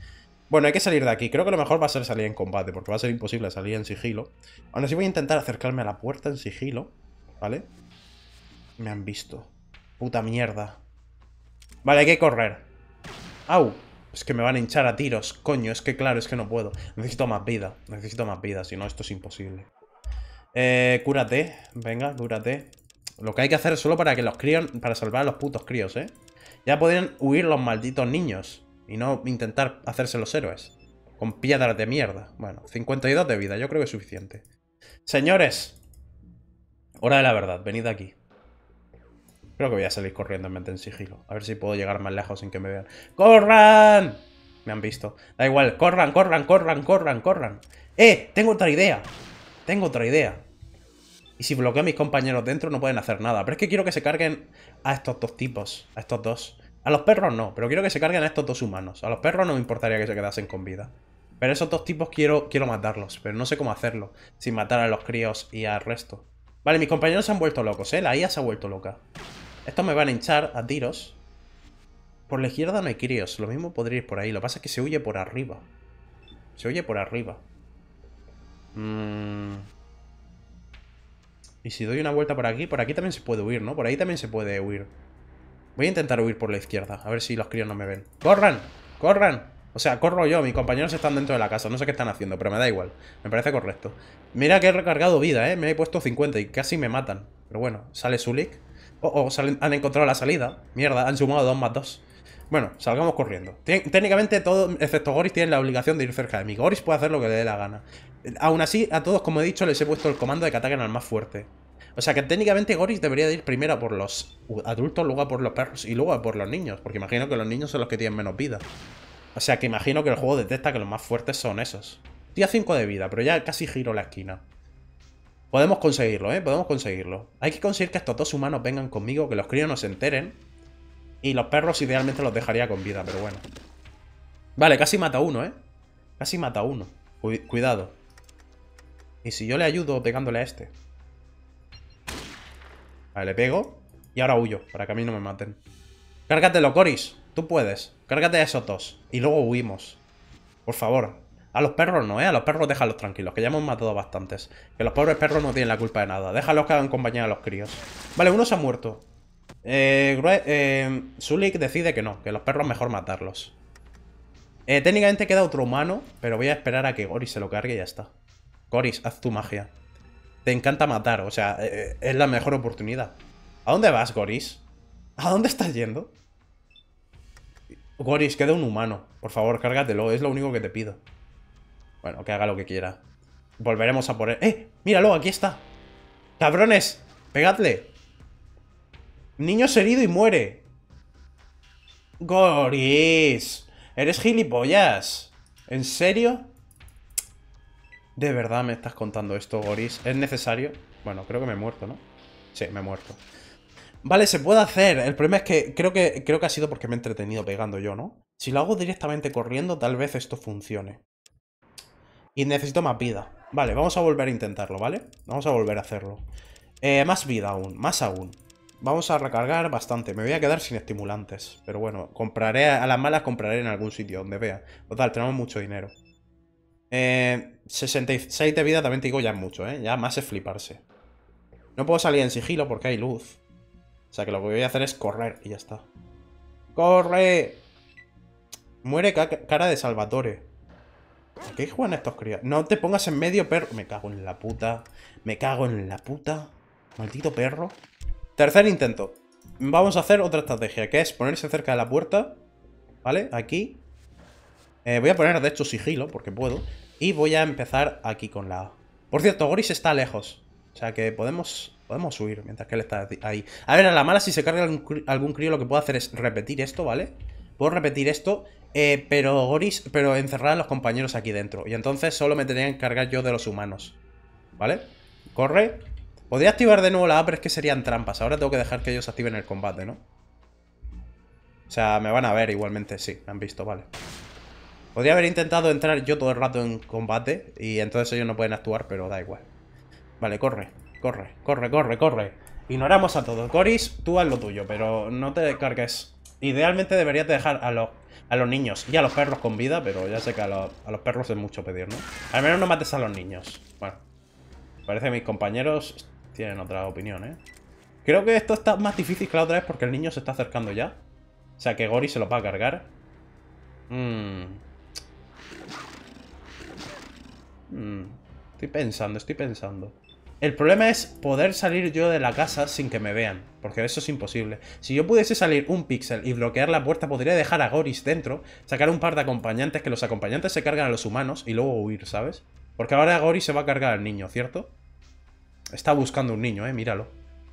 Bueno, hay que salir de aquí. Creo que lo mejor va a ser salir en combate, porque va a ser imposible salir en sigilo. Aún así voy a intentar acercarme a la puerta en sigilo, ¿vale? Me han visto. Puta mierda. Vale, hay que correr. ¡Au! Es que me van a hinchar a tiros, coño. Es que claro, es que no puedo. Necesito más vida. Necesito más vida, si no esto es imposible. Eh, cúrate. Venga, cúrate. Lo que hay que hacer es solo para que los críos... Para salvar a los putos críos, ¿eh? Ya podrían huir los malditos niños. Y no intentar hacerse los héroes. Con piedras de mierda. Bueno, 52 de vida, yo creo que es suficiente. Señores. Hora de la verdad, venid aquí. Creo que voy a salir corriendo en mente en sigilo. A ver si puedo llegar más lejos sin que me vean. ¡Corran! Me han visto. Da igual, corran, corran, corran, corran, corran. ¡Eh! Tengo otra idea. Tengo otra idea. Y si bloqueo a mis compañeros dentro no pueden hacer nada. Pero es que quiero que se carguen a estos dos tipos. A estos dos. A los perros no, pero quiero que se carguen a estos dos humanos. A los perros no me importaría que se quedasen con vida. Pero esos dos tipos quiero, quiero matarlos, pero no sé cómo hacerlo, sin matar a los críos y al resto. Vale, mis compañeros se han vuelto locos, ¿eh? La IA se ha vuelto loca. Estos me van a hinchar a tiros. Por la izquierda no hay críos, lo mismo podría ir por ahí. Lo que pasa es que se huye por arriba. Se huye por arriba. Mm. Y si doy una vuelta por aquí, por aquí también se puede huir, ¿no? Por ahí también se puede huir. Voy a intentar huir por la izquierda, a ver si los críos no me ven. ¡Corran! ¡Corran! O sea, corro yo, mis compañeros están dentro de la casa, no sé qué están haciendo, pero me da igual, me parece correcto. Mira que he recargado vida, ¿eh? Me he puesto 50 y casi me matan. Pero bueno, sale Zulik. Oh, oh, han encontrado la salida. Mierda, han sumado 2 más 2. Bueno, salgamos corriendo. técnicamente todos, excepto Goris, tienen la obligación de ir cerca de mí. Goris puede hacer lo que le dé la gana. Aún así, a todos, como he dicho, les he puesto el comando de que ataquen al más fuerte. O sea que técnicamente Goris debería ir primero por los adultos, luego por los perros y luego por los niños. Porque imagino que los niños son los que tienen menos vida. O sea que imagino que el juego detecta que los más fuertes son esos. Tía 5 de vida, pero ya casi giro la esquina. Podemos conseguirlo, ¿eh? Podemos conseguirlo. Hay que conseguir que estos dos humanos vengan conmigo, que los críos no se enteren. Y los perros idealmente los dejaría con vida, pero bueno. Vale, casi mata uno, ¿eh? Casi mata uno. Cuidado. ¿Y si yo le ayudo pegándole a este? Vale, le pego. Y ahora huyo, para que a mí no me maten. Cárgatelo, Coris. Tú puedes. Cárgate a esos dos. Y luego huimos. Por favor. A los perros no, ¿eh? A los perros déjalos tranquilos, que ya hemos matado bastantes. Que los pobres perros no tienen la culpa de nada. Déjalos que hagan compañía a los críos. Vale, uno se ha muerto. Eh, eh, Zulik decide que no, que los perros mejor matarlos. Eh, técnicamente queda otro humano, pero voy a esperar a que Goris se lo cargue y ya está. Goris, haz tu magia. Te encanta matar, o sea, eh, eh, es la mejor oportunidad. ¿A dónde vas, Goris? ¿A dónde estás yendo? Goris, queda un humano. Por favor, cárgatelo, es lo único que te pido. Bueno, que haga lo que quiera. Volveremos a poner... ¡Eh! ¡Míralo! ¡Aquí está! ¡Cabrones! ¡Pegadle! Niño es herido y muere. Goris. Eres gilipollas. ¿En serio? ¿De verdad me estás contando esto, Goris? ¿Es necesario? Bueno, creo que me he muerto, ¿no? Sí, me he muerto. Vale, se puede hacer. El problema es que creo que, creo que ha sido porque me he entretenido pegando yo, ¿no? Si lo hago directamente corriendo, tal vez esto funcione. Y necesito más vida. Vale, vamos a volver a intentarlo, ¿vale? Vamos a volver a hacerlo. Eh, más vida aún, más aún. Vamos a recargar bastante. Me voy a quedar sin estimulantes. Pero bueno, compraré a las malas, compraré en algún sitio donde vea. Total, tenemos mucho dinero. 66 eh, de vida también te digo ya es mucho, ¿eh? Ya más es fliparse. No puedo salir en sigilo porque hay luz. O sea que lo que voy a hacer es correr y ya está. ¡Corre! Muere cara de Salvatore. ¿A qué juegan estos críos? No te pongas en medio, perro. Me cago en la puta. Me cago en la puta. Maldito perro. Tercer intento. Vamos a hacer otra estrategia, que es ponerse cerca de la puerta. ¿Vale? Aquí. Eh, voy a poner, de hecho, sigilo, porque puedo. Y voy a empezar aquí con la A. Por cierto, Goris está lejos. O sea que podemos, podemos huir mientras que él está ahí. A ver, a la mala si se carga algún, crío, lo que puedo hacer es repetir esto, ¿vale? Puedo repetir esto, eh, pero Goris, pero encerrar a los compañeros aquí dentro. Y entonces solo me tendría que encargar yo de los humanos. ¿Vale? Corre. Podría activar de nuevo la A, pero es que serían trampas. Ahora tengo que dejar que ellos activen el combate, ¿no? O sea, me van a ver igualmente, sí, me han visto, vale. Podría haber intentado entrar yo todo el rato en combate y entonces ellos no pueden actuar, pero da igual. Vale, corre, corre, corre, corre, corre. Ignoramos a todos. Goris, tú haz lo tuyo, pero no te cargues. Idealmente deberías dejar a los, a los niños y a los perros con vida, pero ya sé que a los, perros es mucho pedir, ¿no? Al menos no mates a los niños. Bueno, parece que mis compañeros tienen otra opinión, ¿eh? Creo que esto está más difícil que la otra vez porque el niño se está acercando ya. O sea que Goris se lo va a cargar. Mmm... Mm, estoy pensando, estoy pensando. El problema es poder salir yo de la casa sin que me vean, porque eso es imposible. Si yo pudiese salir un píxel y bloquear la puerta, podría dejar a Goris dentro, sacar un par de acompañantes, que los acompañantes se cargan a los humanos y luego huir, ¿sabes? Porque ahora Goris se va a cargar al niño, ¿cierto? Está buscando un niño, ¿eh? Míralo.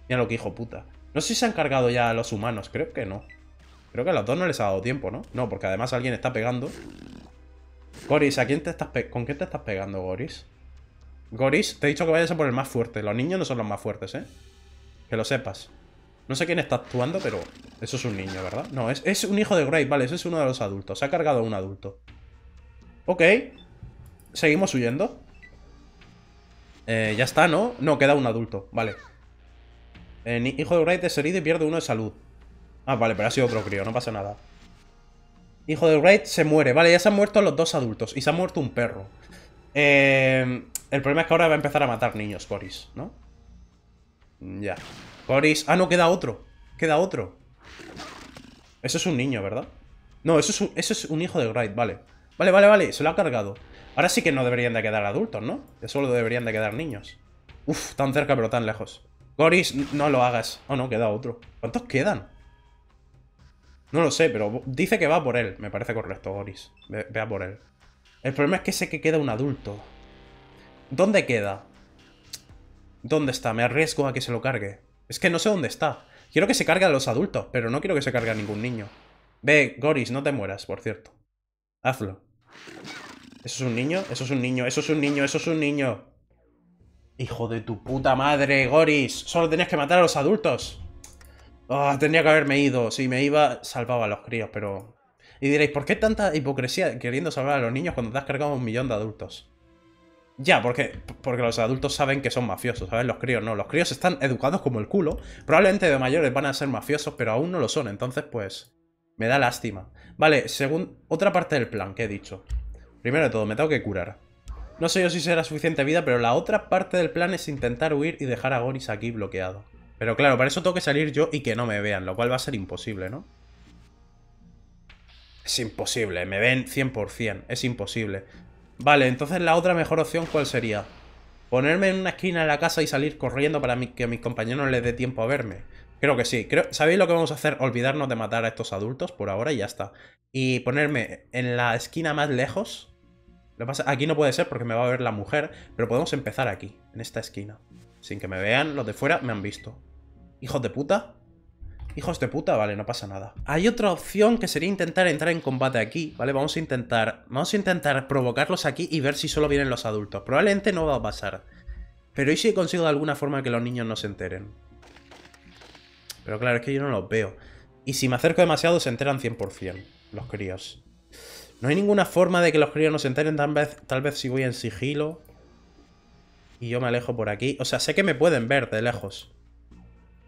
Mira lo que hijo puta. No sé si se han cargado ya a los humanos, creo que no. Creo que a los dos no les ha dado tiempo, ¿no? No, porque además alguien está pegando Goris, ¿a quién te estás ¿con qué te estás pegando, Goris? Goris, te he dicho que vayas a por el más fuerte. Los niños no son los más fuertes, ¿eh? Que lo sepas. No sé quién está actuando, pero eso es un niño, ¿verdad? No, es, un hijo de Grey, vale, ese es uno de los adultos. Se ha cargado a un adulto. Ok. Seguimos huyendo. Eh, ya está, ¿no? No, queda un adulto, vale. Eh, hijo de Grey es herido y pierde uno de salud. Ah, vale, pero ha sido otro crío, no pasa nada hijo de Wright se muere. Vale, ya se han muerto los dos adultos y se ha muerto un perro. Eh, el problema es que ahora va a empezar a matar niños, Coris, ¿no? Ya. Coris... Ah, no, queda otro. Queda otro. Eso es un niño, ¿verdad? No, eso es un, hijo de Wright, vale. Vale, vale, vale, se lo ha cargado. Ahora sí que no deberían de quedar adultos, ¿no? Que solo deberían de quedar niños. Uf, tan cerca pero tan lejos. Coris, no lo hagas. Oh, no, queda otro. ¿Cuántos quedan? No lo sé, pero dice que va por él. Me parece correcto, Goris. vea por él. El problema es que sé que queda un adulto. ¿Dónde queda? ¿Dónde está? Me arriesgo a que se lo cargue. Es que no sé dónde está. Quiero que se cargue a los adultos, pero no quiero que se cargue a ningún niño. Ve, Goris, no te mueras, por cierto. Hazlo. ¿Eso es un niño? Eso es un niño, eso es un niño, eso es un niño. Hijo de tu puta madre, Goris. Solo tenías que matar a los adultos. Ah, tenía que haberme ido. Si me iba, salvaba a los críos, pero... Y diréis, ¿por qué tanta hipocresía queriendo salvar a los niños cuando te has cargado un millón de adultos? Ya, porque, porque los adultos saben que son mafiosos, ¿sabes? Los críos no. Los críos están educados como el culo. Probablemente de mayores van a ser mafiosos, pero aún no lo son. Entonces, pues, me da lástima. Vale, según otra parte del plan que he dicho. Primero de todo, me tengo que curar. No sé yo si será suficiente vida, pero la otra parte del plan es intentar huir y dejar a Goris aquí bloqueado. Pero claro, para eso tengo que salir yo y que no me vean, lo cual va a ser imposible, ¿no? Es imposible, me ven 100%, es imposible. Vale, entonces la otra mejor opción, ¿cuál sería? Ponerme en una esquina de la casa y salir corriendo para que a mis compañeros les dé tiempo a verme. Creo que sí. ¿Sabéis lo que vamos a hacer? Olvidarnos de matar a estos adultos por ahora y ya está. Y ponerme en la esquina más lejos. Lo pasa, aquí no puede ser porque me va a ver la mujer, pero podemos empezar aquí, en esta esquina. Sin que me vean, los de fuera me han visto. Hijos de puta. Hijos de puta, vale, no pasa nada. Hay otra opción que sería intentar entrar en combate aquí, ¿vale? Vamos a intentar, vamos a intentar provocarlos aquí y ver si solo vienen los adultos. Probablemente no va a pasar. Pero ¿y si consigo de alguna forma que los niños no se enteren? Pero claro, es que yo no los veo. Y si me acerco demasiado se enteran 100%, los críos. No hay ninguna forma de que los críos no se enteren, tal vez, tal vez si voy en sigilo. Y yo me alejo por aquí. O sea, sé que me pueden ver de lejos.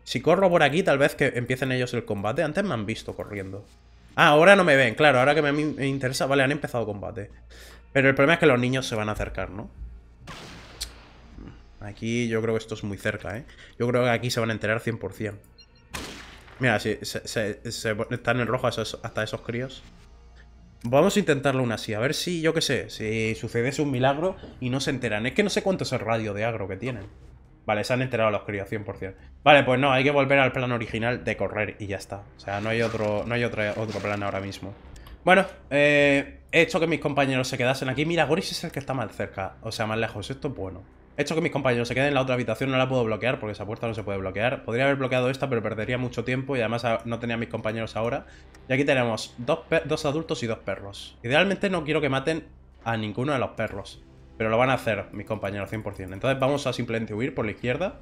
Si corro por aquí, tal vez que empiecen ellos el combate. Antes me han visto corriendo. Ah, ahora no me ven, claro, ahora que me, interesa. Vale, han empezado combate. Pero el problema es que los niños se van a acercar, ¿no? Aquí yo creo que esto es muy cerca, ¿eh? Yo creo que aquí se van a enterar 100%. Mira, si se, están en rojo hasta esos críos. Vamos a intentarlo una así, a ver si, yo qué sé, si sucede un milagro y no se enteran. Es que no sé cuánto es el radio de agro que tienen. Vale, se han enterado los críos, 100%. Vale, pues no, hay que volver al plan original de correr y ya está. O sea, no hay otro, no hay otro plan ahora mismo. Bueno, eh, he hecho que mis compañeros se quedasen aquí. Mira, Goris es el que está más cerca, o sea, más lejos. Esto es bueno. He hecho que mis compañeros se queden en la otra habitación, no la puedo bloquear porque esa puerta no se puede bloquear. Podría haber bloqueado esta, pero perdería mucho tiempo y además ah, no tenía a mis compañeros ahora. Y aquí tenemos dos, dos adultos y dos perros. Idealmente no quiero que maten a ninguno de los perros. Pero lo van a hacer mis compañeros 100%. Entonces vamos a simplemente huir por la izquierda.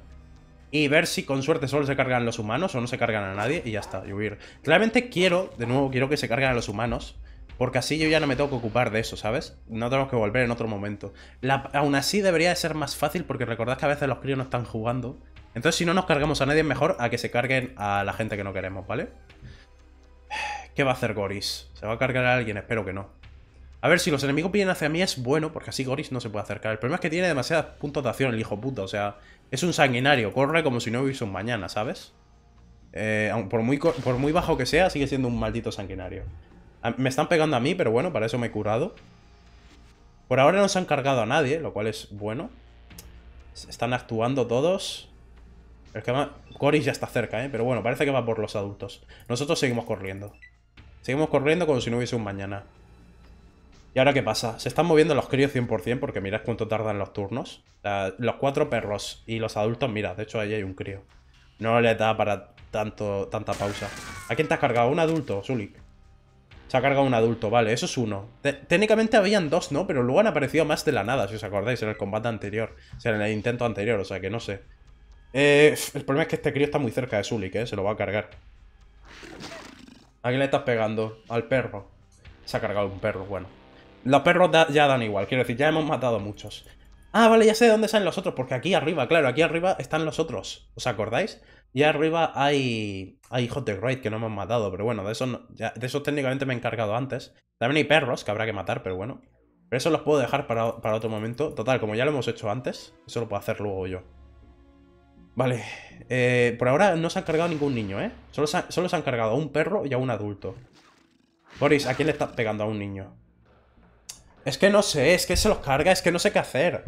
Y ver si con suerte solo se cargan los humanos o no se cargan a nadie y ya está, y huir. Claramente quiero, de nuevo, quiero que se carguen a los humanos. Porque así yo ya no me tengo que ocupar de eso, ¿sabes? No tenemos que volver en otro momento. aún así debería de ser más fácil porque recordad que a veces los críos no están jugando. Entonces si no nos cargamos a nadie es mejor a que se carguen a la gente que no queremos, ¿vale? ¿Qué va a hacer Goris? ¿Se va a cargar a alguien? Espero que no. A ver, si los enemigos vienen hacia mí es bueno, porque así Goris no se puede acercar. El problema es que tiene demasiados puntos de acción el hijo puta, o sea, es un sanguinario, corre como si no hubiese un mañana, ¿sabes? Eh, por, muy, bajo que sea, sigue siendo un maldito sanguinario. Me están pegando a mí, pero bueno, para eso me he curado. Por ahora no se han cargado a nadie, lo cual es bueno. Están actuando todos. El que ya está cerca, ¿eh? Pero bueno, parece que va por los adultos. Nosotros seguimos corriendo. Seguimos corriendo como si no hubiese un mañana. ¿Y ahora qué pasa? Se están moviendo los críos 100% porque mirad cuánto tardan los turnos. los cuatro perros y los adultos, mira, de hecho ahí hay un crío. No le da para tanto, tanta pausa. ¿A quién te has cargado? ¿Un adulto, Zulik? Se ha cargado un adulto, vale, eso es uno. Técnicamente habían dos, ¿no? Pero luego han aparecido más de la nada, si os acordáis, en el combate anterior. O sea, en el intento anterior, o sea que no sé. Eh, el problema es que este crío está muy cerca de Zulik, ¿eh? Se lo va a cargar. ¿A quién le estás pegando? Al perro. Se ha cargado un perro, bueno. Los perros ya dan igual, quiero decir, ya hemos matado muchos. Ah, vale, ya sé de dónde salen los otros, porque aquí arriba, claro, aquí arriba están los otros. ¿Os acordáis? Y arriba hay, hay Hot de que no hemos matado, pero bueno, de esos, de técnicamente me he encargado antes. También hay perros que habrá que matar, pero bueno. Pero eso los puedo dejar para, otro momento. Total, como ya lo hemos hecho antes, eso lo puedo hacer luego yo. Vale, eh, por ahora no se han cargado ningún niño, ¿eh? Solo se, solo se han cargado a un perro y a un adulto. Boris, ¿a quién le está pegando a un niño? Es que no sé, es que se los carga, es que no sé qué hacer.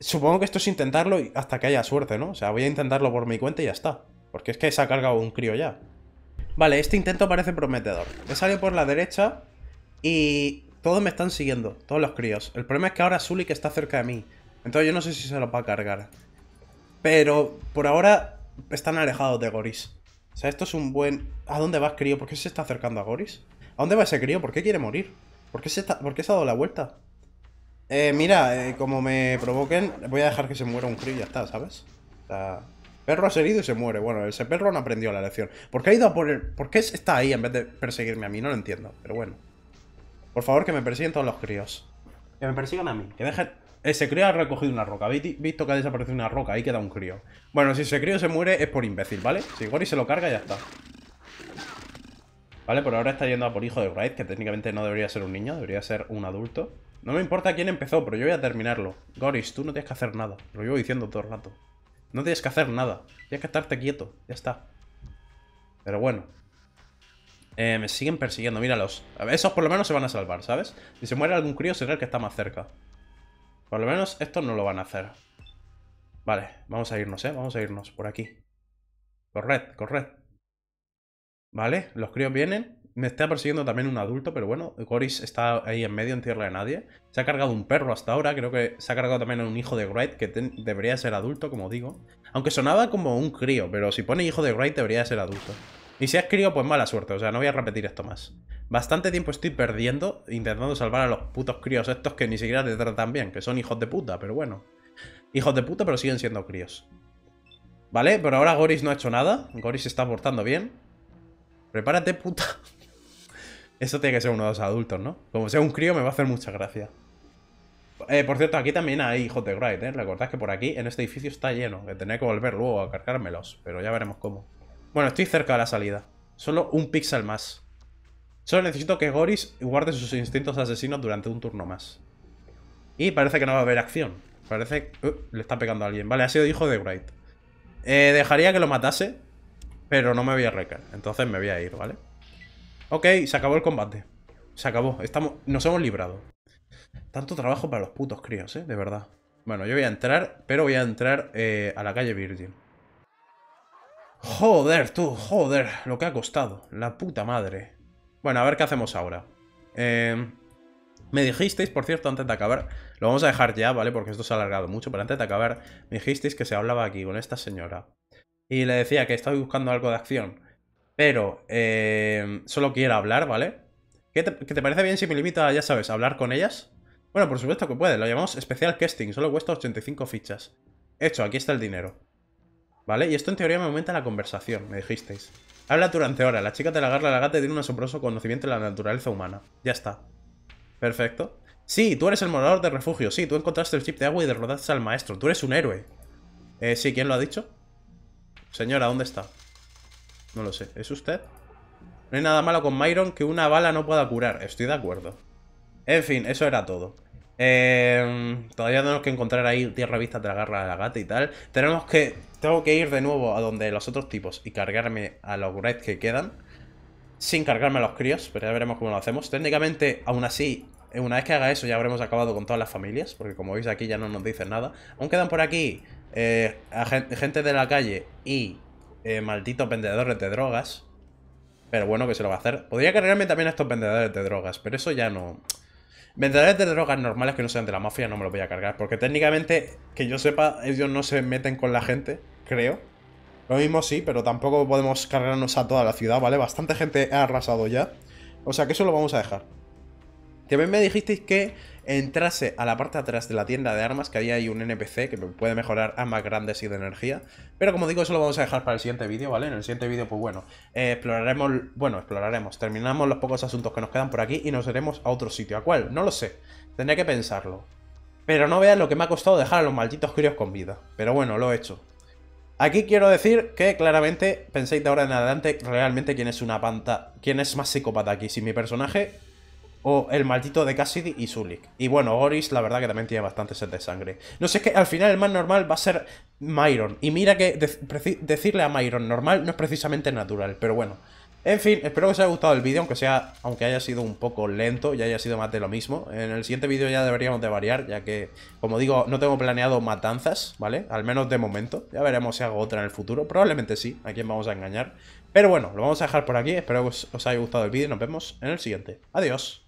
Supongo que esto es intentarlo hasta que haya suerte, ¿no? O sea, voy a intentarlo por mi cuenta y ya está. Porque es que se ha cargado un crío ya. Vale, este intento parece prometedor. He salido por la derecha y todos me están siguiendo, todos los críos. El problema es que ahora que está cerca de mí. Entonces yo no sé si se los va a cargar. Pero por ahora están alejados de Goris. O sea, esto es un buen... ¿A dónde vas, crío? ¿Por qué se está acercando a Goris? ¿A dónde va ese crío? ¿Por qué quiere morir? ¿Por qué se, está, ha dado la vuelta? Eh, mira, eh, como me provoquen, voy a dejar que se muera un crío, y ya está, ¿sabes? O sea, perro ha herido y se muere. Bueno, ese perro no aprendió la lección. ¿Por qué ha ido a por el... ¿Por qué está ahí en vez de perseguirme a mí? No lo entiendo, pero bueno. Por favor, que me persiguen todos los críos. Que me persigan a mí. Que dejen... Eh, ese crío ha recogido una roca. Habéis visto que ha desaparecido una roca. Ahí queda un crío. Bueno, si ese crío se muere es por imbécil, ¿vale? Si y se lo carga, ya está. Vale, por ahora está yendo a por hijo de Wright, que técnicamente no debería ser un niño, debería ser un adulto. No me importa quién empezó, pero yo voy a terminarlo. Goris, tú no tienes que hacer nada. Lo llevo diciendo todo el rato. No tienes que hacer nada. Tienes que estarte quieto. Ya está. Pero bueno. Eh, me siguen persiguiendo, míralos. Esos por lo menos se van a salvar, ¿sabes? Si se muere algún crío será el que está más cerca. Por lo menos estos no lo van a hacer. Vale, vamos a irnos, ¿eh? Vamos a irnos por aquí. Corred, corred. ¿Vale? Los críos vienen. Me está persiguiendo también un adulto, pero bueno, Goris está ahí en medio, en tierra de nadie. Se ha cargado un perro hasta ahora, creo que se ha cargado también un hijo de Great, que debería ser adulto, como digo. Aunque sonaba como un crío, pero si pone hijo de Great debería ser adulto. Y si es crío, pues mala suerte, o sea, no voy a repetir esto más. Bastante tiempo estoy perdiendo intentando salvar a los putos críos estos que ni siquiera te tratan bien, que son hijos de puta, pero bueno. Hijos de puta, pero siguen siendo críos. ¿Vale? Pero ahora Goris no ha hecho nada, Goris se está portando bien. Prepárate, puta. Eso tiene que ser uno de los adultos, ¿no? Como sea un crío, me va a hacer mucha gracia. Eh, por cierto, aquí también hay hijos de Gride, ¿eh? Recordad que por aquí, en este edificio, está lleno. Que tendré que volver luego a cargármelos. Pero ya veremos cómo. Bueno, estoy cerca de la salida. Solo un pixel más. Solo necesito que Goris guarde sus instintos asesinos durante un turno más. Y parece que no va a haber acción. Parece... que uh, le está pegando a alguien. Vale, ha sido hijo de Bright. Eh, dejaría que lo matase pero no me voy a recar, entonces me voy a ir, ¿vale? Ok, se acabó el combate. Se acabó, estamos, nos hemos librado. Tanto trabajo para los putos críos, ¿eh? De verdad. Bueno, yo voy a entrar, pero voy a entrar eh, a la calle Virgin. Joder, tú, joder, lo que ha costado. La puta madre. Bueno, a ver qué hacemos ahora. Eh, me dijisteis, por cierto, antes de acabar, lo vamos a dejar ya, ¿vale? Porque esto se ha alargado mucho, pero antes de acabar, me dijisteis que se hablaba aquí con esta señora y le decía que estoy buscando algo de acción, pero eh, solo quiero hablar, ¿vale? ¿Qué te, parece bien si me limita, ya sabes, a hablar con ellas? Bueno, por supuesto que puede, lo llamamos especial casting, solo cuesta 85 fichas. Hecho, aquí está el dinero. ¿Vale? Y esto en teoría me aumenta la conversación, me dijisteis. Habla durante horas, la chica de la garra la gata tiene un asombroso conocimiento de la naturaleza humana. Ya está. Perfecto. Sí, tú eres el morador de refugio, sí, tú encontraste el chip de agua y derrotaste al maestro, tú eres un héroe. Eh, sí, ¿quién lo ha dicho? Señora, ¿dónde está? No lo sé. ¿Es usted? No hay nada malo con Myron que una bala no pueda curar. Estoy de acuerdo. En fin, eso era todo. Em, todavía tenemos que encontrar ahí tierra vista de la garra de la gata y tal. Tenemos que... Tengo que ir de nuevo a donde los otros tipos y cargarme a los Wraiths que quedan. Sin cargarme a los críos, pero ya veremos cómo lo hacemos. Técnicamente, aún así, eh, una vez que haga eso ya habremos acabado con todas las familias, porque como veis aquí ya no nos dicen nada. Aún quedan por aquí eh, gente de la calle y eh, malditos vendedores de drogas. Pero bueno, que se lo va a hacer. Podría cargarme también a estos vendedores de drogas, pero eso ya no... Vendedores de drogas normales que no sean de la mafia no me los voy a cargar, porque técnicamente, que yo sepa, ellos no se meten con la gente, creo. Lo mismo sí, pero tampoco podemos cargarnos a toda la ciudad, ¿vale? Bastante gente ha arrasado ya. O sea que eso lo vamos a dejar. También me dijisteis que entrase a la parte de atrás de la tienda de armas, que ahí hay un NPC que puede mejorar armas grandes y de energía. Pero como digo, eso lo vamos a dejar para el siguiente vídeo, ¿vale? En el siguiente vídeo, pues bueno, eh, exploraremos, bueno, exploraremos, terminamos los pocos asuntos que nos quedan por aquí y nos iremos a otro sitio. ¿A cuál? No lo sé, tendría que pensarlo. Pero no vean lo que me ha costado dejar a los malditos críos con vida. Pero bueno, lo he hecho. Aquí quiero decir que claramente penséis de ahora en adelante realmente quién es una panta, quién es más psicópata aquí, si mi personaje o el maldito de Cassidy y Zulik. Y bueno, Oris la verdad que también tiene bastante sed de sangre. No sé, es que al final el más normal va a ser Myron. Y mira que decirle a Myron normal no es precisamente natural, pero bueno. En fin, espero que os haya gustado el vídeo, aunque sea, aunque haya sido un poco lento y haya sido más de lo mismo. En el siguiente vídeo ya deberíamos de variar, ya que, como digo, no tengo planeado matanzas, ¿vale? Al menos de momento. Ya veremos si hago otra en el futuro. Probablemente sí, a quién vamos a engañar. Pero bueno, lo vamos a dejar por aquí. Espero que os, os haya gustado el vídeo y nos vemos en el siguiente. Adiós.